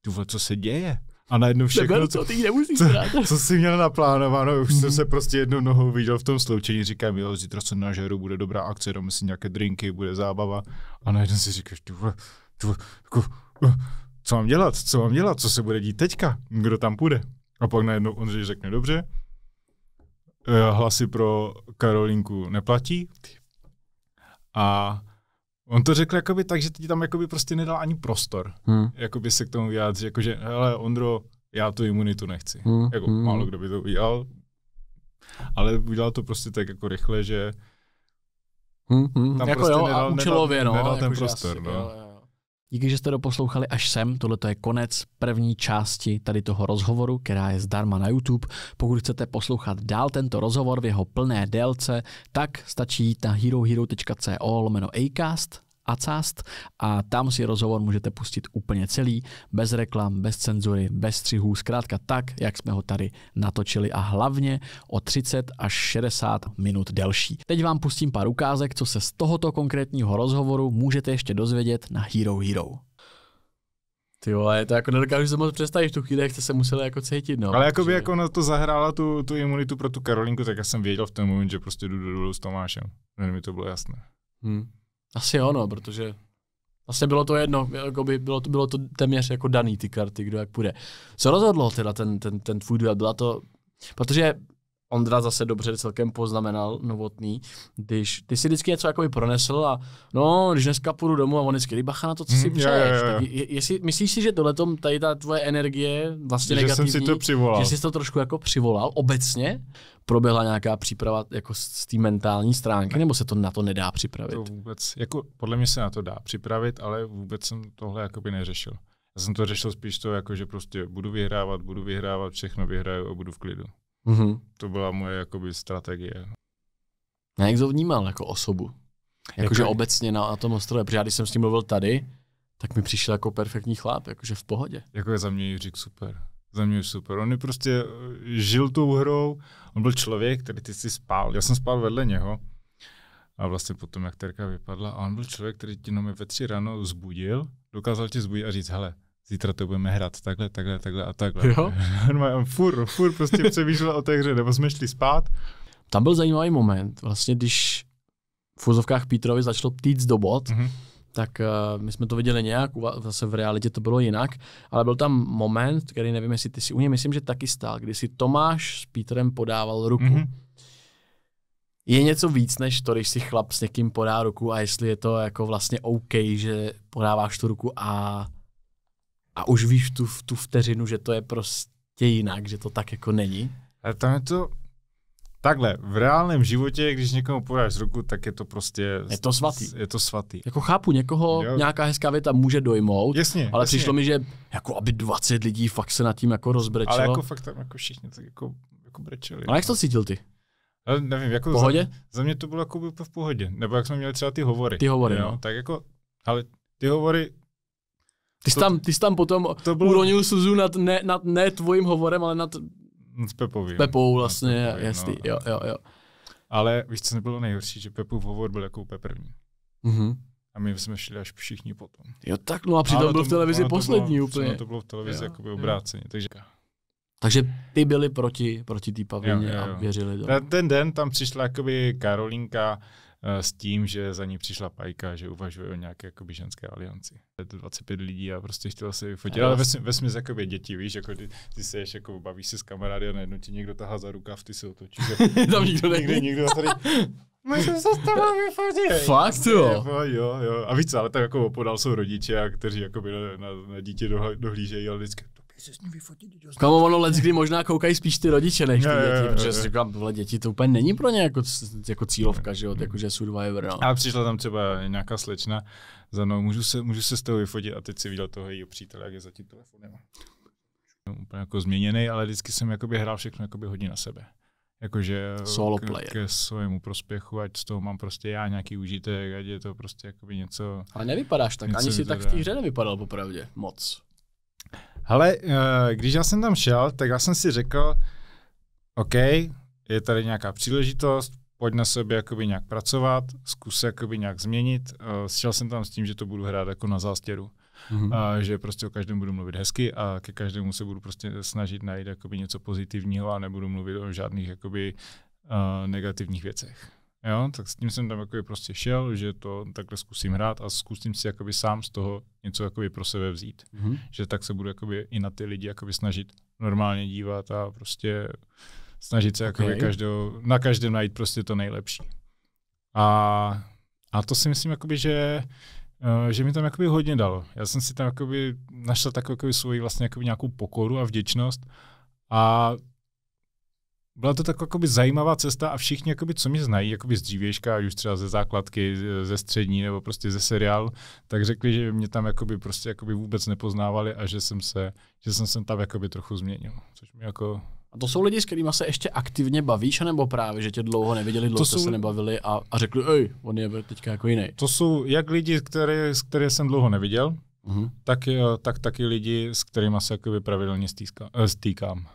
ty vole, co se děje? A najednou všechno, Nebyl co, ty nemusíš co, co jsi měl naplánováno, už mm-hmm. jsem mhm. se prostě jednou nohou viděl v tom sloučení, říkám, jo, zítra se nažeru, bude dobrá akce, dáme si nějaké drinky, bude zábava. A najednou si říkáš, tu, tu, jako, co mám dělat, co mám dělat, co se bude dít teďka, kdo tam půjde. A pak najednou on řekne, dobře, eh, hlasy pro Karolinku neplatí a On to řekl jakoby tak, že ti tam jakoby prostě nedal ani prostor, hmm. jakoby se k tomu vyjádřit, jakože hele Ondro, já tu imunitu nechci. Hmm. Jako hmm. málo kdo by to udělal, ale udělal to prostě tak jako rychle, že hmm. hmm. tam jako prostě jo, nedal, a účelově, nedal, no, nedal jako ten prostor. Asi, no. jo, jo. Díky, že jste doposlouchali až sem. Tohle je konec první části tady toho rozhovoru, která je zdarma na YouTube. Pokud chcete poslouchat dál tento rozhovor v jeho plné délce, tak stačí jít na herohero.co lomeno acast Acast a tam si rozhovor můžete pustit úplně celý, bez reklam, bez cenzury, bez střihů, zkrátka tak, jak jsme ho tady natočili a hlavně o 30 až 60 minut delší. Teď vám pustím pár ukázek, co se z tohoto konkrétního rozhovoru můžete ještě dozvědět na Hero Hero. Ty vole, to jako nedokážu se moc představit v tu chvíli, jak jste se museli jako cítit, no. Ale jako by jako na to zahrála tu, tu imunitu pro tu Karolinku, tak já jsem věděl v ten moment, že prostě jdu do s Tomášem. Nevím, mi to bylo jasné. Hmm. Asi ono, protože vlastně bylo to jedno, jako by bylo, to, bylo to téměř jako daný ty karty, kdo jak půjde. Co rozhodlo teda ten, ten, ten tvůj duel? Byla to, protože Ondra zase dobře celkem poznamenal novotný, když ty si vždycky něco jako pronesl a no, když dneska půjdu domů a on vždycky, ty na to, co si mhm, přeješ. je, je, je. Tak je, jestli, myslíš si, že tohle tady ta tvoje energie vlastně že negativní, jsem si to přivolal. že jsi to trošku jako přivolal obecně, proběhla nějaká příprava jako z té mentální stránky, nebo se to na to nedá připravit? To vůbec, jako podle mě se na to dá připravit, ale vůbec jsem tohle jakoby neřešil. Já jsem to řešil spíš to, jako, že prostě budu vyhrávat, budu vyhrávat, všechno vyhraju a budu v klidu. Mm-hmm. To byla moje jakoby, strategie. A jak to vnímal jako osobu? Jakože jako... obecně na, na tom ostrově, protože já když jsem s ním mluvil tady, tak mi přišel jako perfektní chlap, jakože v pohodě. Jako je za mě Jiřík super. Za mě super. On je prostě eh, žil tou hrou, on byl člověk, který ty si spál. Já jsem spál vedle něho a vlastně potom, jak Terka vypadla, a on byl člověk, který ti jenom ve tři ráno zbudil, dokázal tě zbudit a říct, hele, zítra to budeme hrát takhle, takhle, takhle a takhle. Jo? on fur, fur prostě přemýšlel o té hře, nebo jsme šli spát. Tam byl zajímavý moment, vlastně když v fuzovkách Petrovi začalo týc do bod, mm-hmm. tak uh, my jsme to viděli nějak, zase v realitě to bylo jinak, ale byl tam moment, který nevím, jestli ty si u něj, myslím, že taky stál, kdy si Tomáš s Petrem podával ruku. Mm-hmm. Je něco víc než to, když si chlap s někým podá ruku a jestli je to jako vlastně OK, že podáváš tu ruku a a už víš tu, v tu vteřinu, že to je prostě jinak, že to tak jako není? A tam je to takhle, v reálném životě, když někomu podáš ruku, tak je to prostě... Je to svatý. Je to svatý. Jako chápu, někoho jo. nějaká hezká věta může dojmout, jasně, ale jasně. přišlo mi, že jako aby 20 lidí fakt se nad tím jako rozbrečelo. Ale jako fakt tam jako všichni tak jako, jako brečeli. Ale jak no. to cítil ty? Ale nevím, jako pohodě? Za, za mě to bylo jako v pohodě. Nebo jak jsme měli třeba ty hovory. Ty hovory, jo. No. Tak jako, ale ty hovory ty jsi, to, tam, ty jsi tam potom to bylo... uronil suzu nad ne, nad ne tvojím hovorem, ale nad... nad Pepovým. Pepou vlastně, Pepovým, jestli, no. jo, jo, jo. Ale víš, co nebylo nejhorší, že Pepův hovor byl jako úplně první. Mm-hmm. A my jsme šli až všichni potom. Jo tak, no a přitom ale byl to, v televizi poslední bylo, úplně. No, to bylo v televizi jo, jo. obráceně, takže... Takže ty byli proti, proti té pavině jo, jo, jo. a věřili Do... Ten, ten den tam přišla jakoby Karolinka, Eh, s tím, že za ní přišla pajka, že uvažuje o nějaké jakoby, ženské alianci. To 25 lidí a prostě chtěla se vyfotit. Ale ve smyslu jako děti, víš, jako ty, ty se ješ, jako bavíš se s kamarády a najednou ti někdo tahá za rukav, ty se otočíš. Tam nikdo nikdy nikdo. tady jsme se s tebou vyfotili. Fakt jo. Jo, jo. A víc, ale tak jako podal jsou rodiče, kteří jako na, na, dítě dohlížejí, ale vždycky se s ním vyfotit. Kamo, ono let, kdy možná koukají spíš ty rodiče než ty je, děti, je, je, protože si říkám, vole, děti to úplně není pro ně jako, jako cílovka, že jo, jako, že Survivor. No. A přišla tam třeba nějaká slečna za mnou, můžu se, můžu se z toho vyfotit a teď si viděl toho jejího přítele, jak je za tím telefonem. No, úplně jako změněný, ale vždycky jsem jakoby hrál všechno jakoby hodně na sebe jakože Solo k, player. ke svému prospěchu, ať z toho mám prostě já nějaký užitek, ať je to prostě jakoby něco... Ale nevypadáš tak, ani si tak v té hře nevypadal popravdě moc. Hele, eh, když já jsem tam šel, tak já jsem si řekl, OK, je tady nějaká příležitost, pojď na sobě jakoby nějak pracovat, zkus jakoby nějak změnit. Eh, šel jsem tam s tím, že to budu hrát jako na zástěru. Mm-hmm. A že prostě o každém budu mluvit hezky a ke každému se budu prostě snažit najít jakoby něco pozitivního a nebudu mluvit o žádných jakoby, uh, negativních věcech. Jo, tak s tím jsem tam jako prostě šel, že to takhle zkusím hrát a zkusím si jakoby sám z toho něco jakoby pro sebe vzít. Mm-hmm. Že tak se budu jakoby i na ty lidi jakoby snažit normálně dívat a prostě snažit se okay. jakoby každého, na každém najít prostě to nejlepší. A, a to si myslím, jakoby, že, eh, že mi tam jakoby hodně dalo. Já jsem si tam jakoby našel takovou jakoby svoji vlastně jakoby nějakou pokoru a vděčnost a byla to tak zajímavá cesta a všichni, jakoby, co mě znají, jakoby z dřívějška, už třeba ze základky, ze střední nebo prostě ze seriálu, tak řekli, že mě tam jakoby, prostě jakoby vůbec nepoznávali a že jsem se, že jsem se tam jakoby trochu změnil, což mi jako a to jsou lidi, s kterými se ještě aktivně bavíš, nebo právě, že tě dlouho neviděli, dlouho jsou... se nebavili a, a řekli, ej, on je teďka jako jiný. To jsou jak lidi, které, které jsem dlouho neviděl, mm-hmm. tak, tak taky lidi, s kterými se jakoby pravidelně stýskám, eh, stýkám.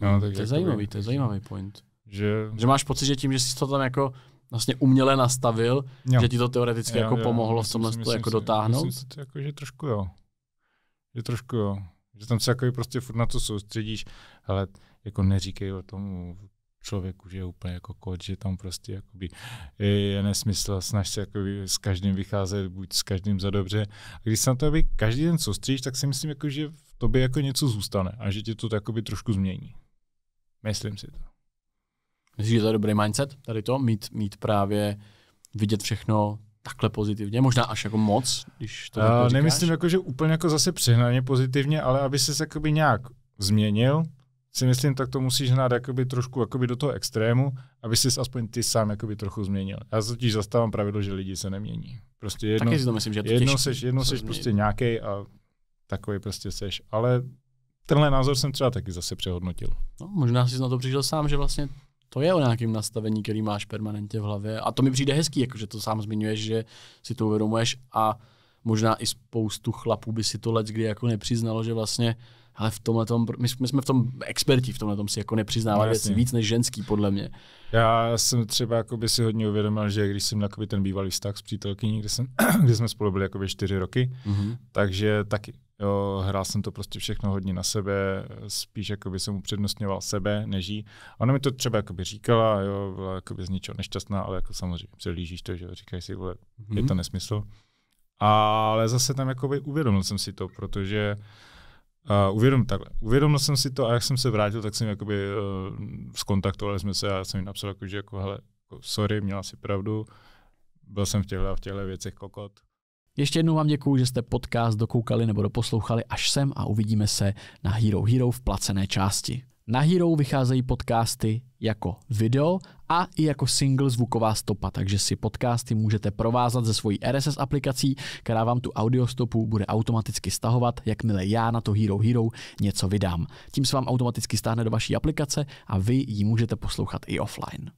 No, hmm, tak to je jako zajímavý, to je zajímavý point. Že... že máš pocit, že tím, že jsi to tam jako vlastně uměle nastavil, jo. že ti to teoreticky jo, jako jo, pomohlo v tomhle to jako dotáhnout? Myslím si to jako, že trošku jo. Že trošku jo. Že tam se jako prostě furt na to soustředíš, ale jako neříkej o tomu člověku, že je úplně jako kód, že tam prostě jakoby je nesmysl, snaž se jakoby s každým vycházet, buď s každým za dobře. A když se na to každý den soustředíš, tak si myslím, jako, že v tobě jako něco zůstane a že tě to jakoby trošku změní. Myslím si to. Myslíš, že to je dobrý mindset, tady to, mít, mít právě, vidět všechno takhle pozitivně, možná až jako moc, když to uh, Nemyslím jako, že úplně jako zase přehnaně pozitivně, ale aby se jakoby nějak změnil, si myslím, tak to musíš hnát jakoby trošku jakoby do toho extrému, aby ses aspoň ty sám jakoby trochu změnil. Já totiž zastávám pravidlo, že lidi se nemění. Prostě jedno, Taky si to myslím, že je to jedno těžký, seš, jedno seš prostě nějaký a takový prostě seš. Ale tenhle názor jsem třeba taky zase přehodnotil. No, možná jsi na to přišel sám, že vlastně to je o nějakém nastavení, který máš permanentně v hlavě. A to mi přijde hezký, jakože to sám zmiňuješ, že si to uvědomuješ a možná i spoustu chlapů by si to let kdy jako nepřiznalo, že vlastně ale v tomhle tom, my, my jsme v tom experti, v tomhle tom si jako nepřiznávali no, věci víc než ženský, podle mě. Já jsem třeba jako by si hodně uvědomil, že když jsem ten bývalý vztah s přítelkyní, kde, jsem, kde jsme spolu byli čtyři roky, mm-hmm. takže taky Jo, hrál jsem to prostě všechno hodně na sebe, spíš jakoby jsem upřednostňoval sebe, než jí. Ona mi to třeba jakoby říkala, jo, byla jakoby z ničeho nešťastná, ale jako samozřejmě přelížíš to, že říkáš si, vole, mm-hmm. je mhm. to nesmysl. Ale zase tam jakoby uvědomil jsem si to, protože Uh, uvědom, takhle. Uvědomil jsem si to a jak jsem se vrátil, tak jsem jakoby uh, eh, skontaktoval jsme se a jsem jim napsal, jako, že jako, hele, jako, sorry, měla si pravdu, byl jsem v těchto v těchto věcech kokot. Ještě jednou vám děkuji, že jste podcast dokoukali nebo doposlouchali až sem a uvidíme se na Hero Hero v placené části. Na Hero vycházejí podcasty jako video a i jako single zvuková stopa, takže si podcasty můžete provázat ze svojí RSS aplikací, která vám tu audiostopu bude automaticky stahovat, jakmile já na to Hero Hero něco vydám. Tím se vám automaticky stáhne do vaší aplikace a vy ji můžete poslouchat i offline.